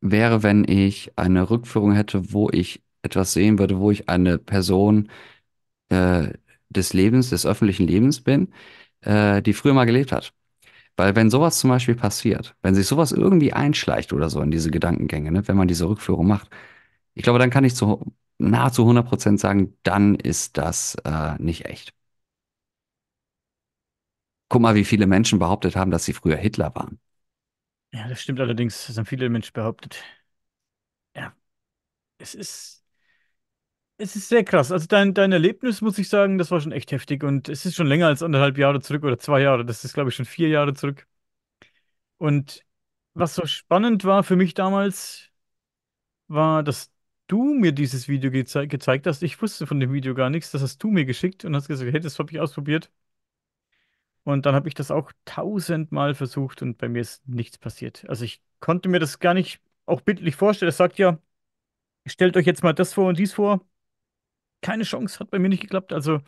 wäre, wenn ich eine Rückführung hätte, wo ich etwas sehen würde, wo ich eine Person äh, des Lebens, des öffentlichen Lebens bin, äh, die früher mal gelebt hat. Weil wenn sowas zum Beispiel passiert, wenn sich sowas irgendwie einschleicht oder so in diese Gedankengänge, ne, wenn man diese Rückführung macht, ich glaube, dann kann ich zu nahezu 100 sagen, dann ist das äh, nicht echt. Guck mal, wie viele Menschen behauptet haben, dass sie früher Hitler waren. Ja, das stimmt allerdings, das haben viele Menschen behauptet. Ja, es ist, es ist sehr krass. Also dein, dein Erlebnis, muss ich sagen, das war schon echt heftig und es ist schon länger als anderthalb Jahre zurück oder zwei Jahre. Das ist, glaube ich, schon vier Jahre zurück. Und was so spannend war für mich damals, war, dass du mir dieses Video gezei gezeigt hast. Ich wusste von dem Video gar nichts. Das hast du mir geschickt und hast gesagt, hey, das habe ich ausprobiert. Und dann habe ich das auch tausendmal versucht und bei mir ist nichts passiert. Also ich konnte mir das gar nicht auch bildlich vorstellen. Er sagt ja, stellt euch jetzt mal das vor und dies vor. Keine Chance, hat bei mir nicht geklappt. Also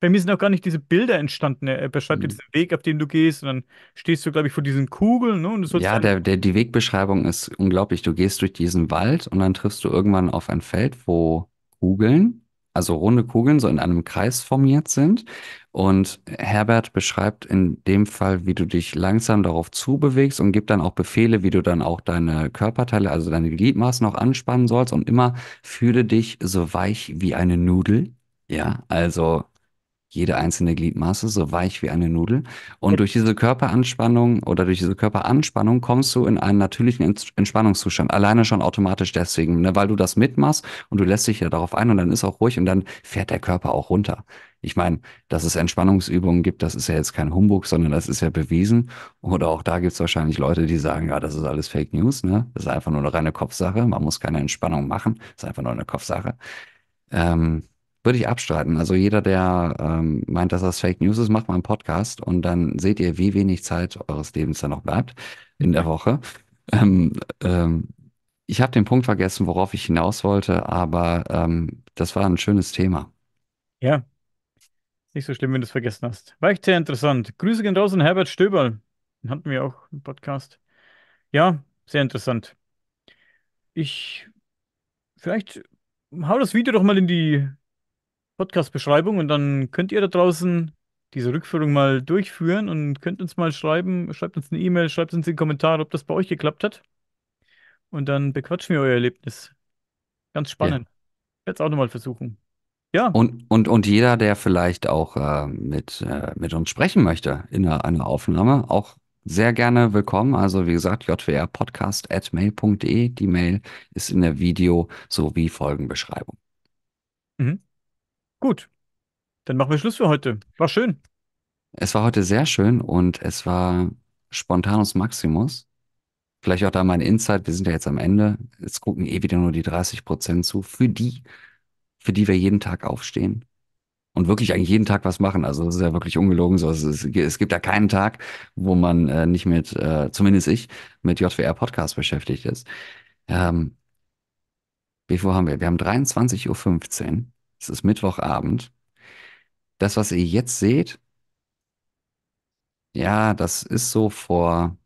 bei mir sind auch gar nicht diese Bilder entstanden. Er beschreibt mhm. dir diesen Weg, auf den du gehst, und dann stehst du, glaube ich, vor diesen Kugeln. Ne? Und ja, der, der, die Wegbeschreibung ist unglaublich. Du gehst durch diesen Wald und dann triffst du irgendwann auf ein Feld, wo Kugeln also runde Kugeln so in einem Kreis formiert sind. Und Herbert beschreibt in dem Fall, wie du dich langsam darauf zubewegst und gibt dann auch Befehle, wie du dann auch deine Körperteile, also deine Gliedmaßen auch anspannen sollst und immer fühle dich so weich wie eine Nudel. Ja, also jede einzelne Gliedmaße so weich wie eine Nudel. Und durch diese Körperanspannung oder durch diese Körperanspannung kommst du in einen natürlichen Entspannungszustand. Alleine schon automatisch deswegen, ne? weil du das mitmachst und du lässt dich ja darauf ein und dann ist auch ruhig und dann fährt der Körper auch runter. Ich meine, dass es Entspannungsübungen gibt, das ist ja jetzt kein Humbug, sondern das ist ja bewiesen. Oder auch da gibt es wahrscheinlich Leute, die sagen, ja, das ist alles Fake News, ne? Das ist einfach nur eine reine Kopfsache. Man muss keine Entspannung machen. Das ist einfach nur eine Kopfsache. Ähm, würde ich abstreiten. Also jeder, der ähm, meint, dass das Fake News ist, macht mal einen Podcast und dann seht ihr, wie wenig Zeit eures Lebens da noch bleibt in der Woche. Ähm, ähm, ich habe den Punkt vergessen, worauf ich hinaus wollte, aber ähm, das war ein schönes Thema. Ja. Nicht so schlimm, wenn du es vergessen hast. War echt sehr interessant. Grüße gehen raus an Herbert Stöberl. Den hatten wir auch im Podcast. Ja, sehr interessant. Ich. Vielleicht hau das Video doch mal in die Podcast-Beschreibung und dann könnt ihr da draußen diese Rückführung mal durchführen und könnt uns mal schreiben, schreibt uns eine E-Mail, schreibt uns in den Kommentare, ob das bei euch geklappt hat. Und dann bequatschen wir euer Erlebnis. Ganz spannend. Ja. Jetzt auch nochmal versuchen. Ja. Und, und, und jeder, der vielleicht auch äh, mit, äh, mit uns sprechen möchte in einer, einer Aufnahme, auch sehr gerne willkommen. Also wie gesagt, jwrpodcast.mail.de. Die Mail ist in der Video- sowie Folgenbeschreibung. Mhm. Gut, dann machen wir Schluss für heute. War schön. Es war heute sehr schön und es war Spontanus Maximus. Vielleicht auch da mein Insight. Wir sind ja jetzt am Ende. Jetzt gucken eh wieder nur die 30 Prozent zu, für die, für die wir jeden Tag aufstehen und wirklich eigentlich jeden Tag was machen. Also das ist ja wirklich ungelogen so. Es, ist, es gibt ja keinen Tag, wo man äh, nicht mit, äh, zumindest ich, mit JWR Podcast beschäftigt ist. Ähm, wie viel haben wir? Wir haben 23.15 Uhr. Es ist Mittwochabend. Das, was ihr jetzt seht, ja, das ist so vor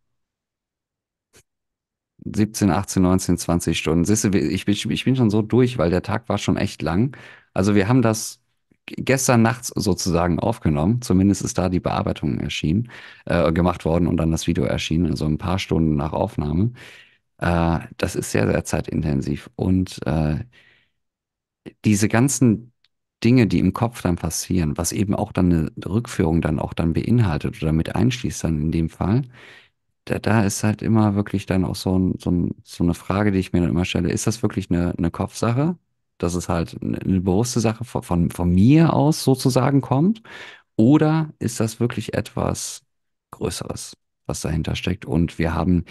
17, 18, 19, 20 Stunden. Siehst du, ich bin, ich bin schon so durch, weil der Tag war schon echt lang. Also wir haben das gestern nachts sozusagen aufgenommen. Zumindest ist da die Bearbeitung erschienen, äh, gemacht worden und dann das Video erschienen, also ein paar Stunden nach Aufnahme. Äh, das ist sehr, sehr zeitintensiv und äh, diese ganzen Dinge, die im Kopf dann passieren, was eben auch dann eine Rückführung dann auch dann beinhaltet oder mit einschließt dann in dem Fall, da, da ist halt immer wirklich dann auch so, ein, so, ein, so eine Frage, die ich mir dann immer stelle, ist das wirklich eine, eine Kopfsache? Dass es halt eine bewusste Sache von, von, von mir aus sozusagen kommt? Oder ist das wirklich etwas Größeres, was dahinter steckt? Und wir haben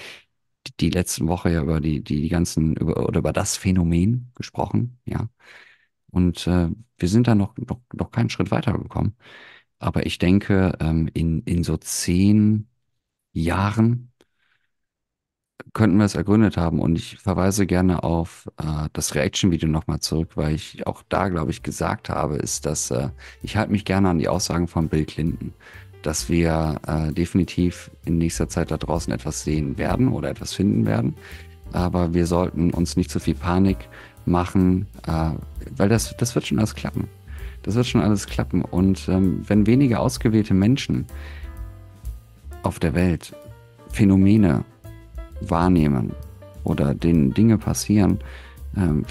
die, die letzten Woche ja über die, die, die ganzen, über, oder über das Phänomen gesprochen, ja. Und äh, wir sind da noch, noch, noch keinen Schritt weiter gekommen. Aber ich denke, ähm, in, in so zehn Jahren könnten wir es ergründet haben. Und ich verweise gerne auf äh, das Reaction-Video nochmal zurück, weil ich auch da, glaube ich, gesagt habe, ist, dass äh, ich halte mich gerne an die Aussagen von Bill Clinton, dass wir äh, definitiv in nächster Zeit da draußen etwas sehen werden oder etwas finden werden. Aber wir sollten uns nicht zu so viel Panik machen, äh, weil das, das wird schon alles klappen. Das wird schon alles klappen. Und ähm, wenn wenige ausgewählte Menschen auf der Welt Phänomene wahrnehmen oder denen Dinge passieren, ähm,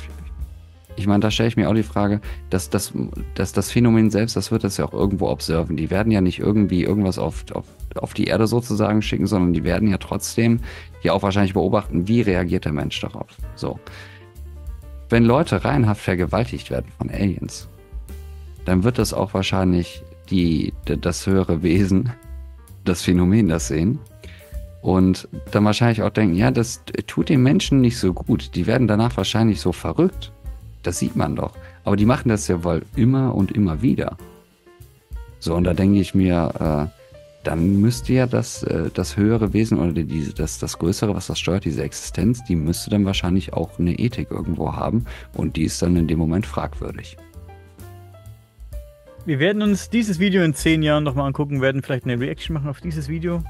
ich meine, da stelle ich mir auch die Frage, dass, dass, dass das Phänomen selbst, das wird das ja auch irgendwo observen. Die werden ja nicht irgendwie irgendwas auf, auf, auf die Erde sozusagen schicken, sondern die werden ja trotzdem ja auch wahrscheinlich beobachten, wie reagiert der Mensch darauf. So wenn Leute reinhaft vergewaltigt werden von Aliens, dann wird das auch wahrscheinlich die, das höhere Wesen, das Phänomen das sehen. Und dann wahrscheinlich auch denken, ja, das tut den Menschen nicht so gut. Die werden danach wahrscheinlich so verrückt. Das sieht man doch. Aber die machen das ja wohl immer und immer wieder. So, und da denke ich mir, äh, dann müsste ja das, äh, das höhere Wesen oder die, das, das Größere, was das steuert, diese Existenz, die müsste dann wahrscheinlich auch eine Ethik irgendwo haben und die ist dann in dem Moment fragwürdig. Wir werden uns dieses Video in zehn Jahren nochmal angucken, werden vielleicht eine Reaction machen auf dieses Video.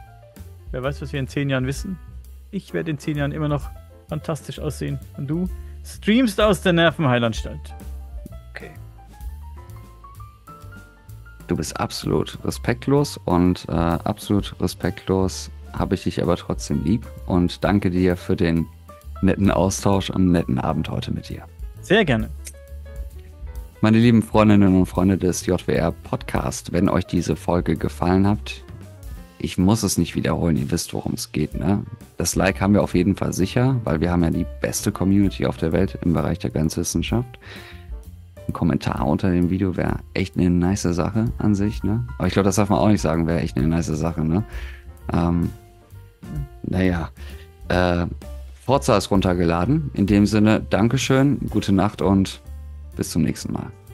Wer weiß, was wir in zehn Jahren wissen. Ich werde in zehn Jahren immer noch fantastisch aussehen und du streamst aus der Nervenheilanstalt. Du bist absolut respektlos und äh, absolut respektlos habe ich dich aber trotzdem lieb und danke dir für den netten Austausch und netten Abend heute mit dir. Sehr gerne. Meine lieben Freundinnen und Freunde des JWR Podcast, wenn euch diese Folge gefallen hat, ich muss es nicht wiederholen, ihr wisst, worum es geht. Ne? Das Like haben wir auf jeden Fall sicher, weil wir haben ja die beste Community auf der Welt im Bereich der Grenzwissenschaft. Wissenschaft. Ein Kommentar unter dem Video wäre echt eine nice Sache an sich, ne? Aber ich glaube, das darf man auch nicht sagen, wäre echt eine nice Sache, ne? Ähm, naja. Äh, Forza ist runtergeladen. In dem Sinne, Dankeschön, gute Nacht und bis zum nächsten Mal.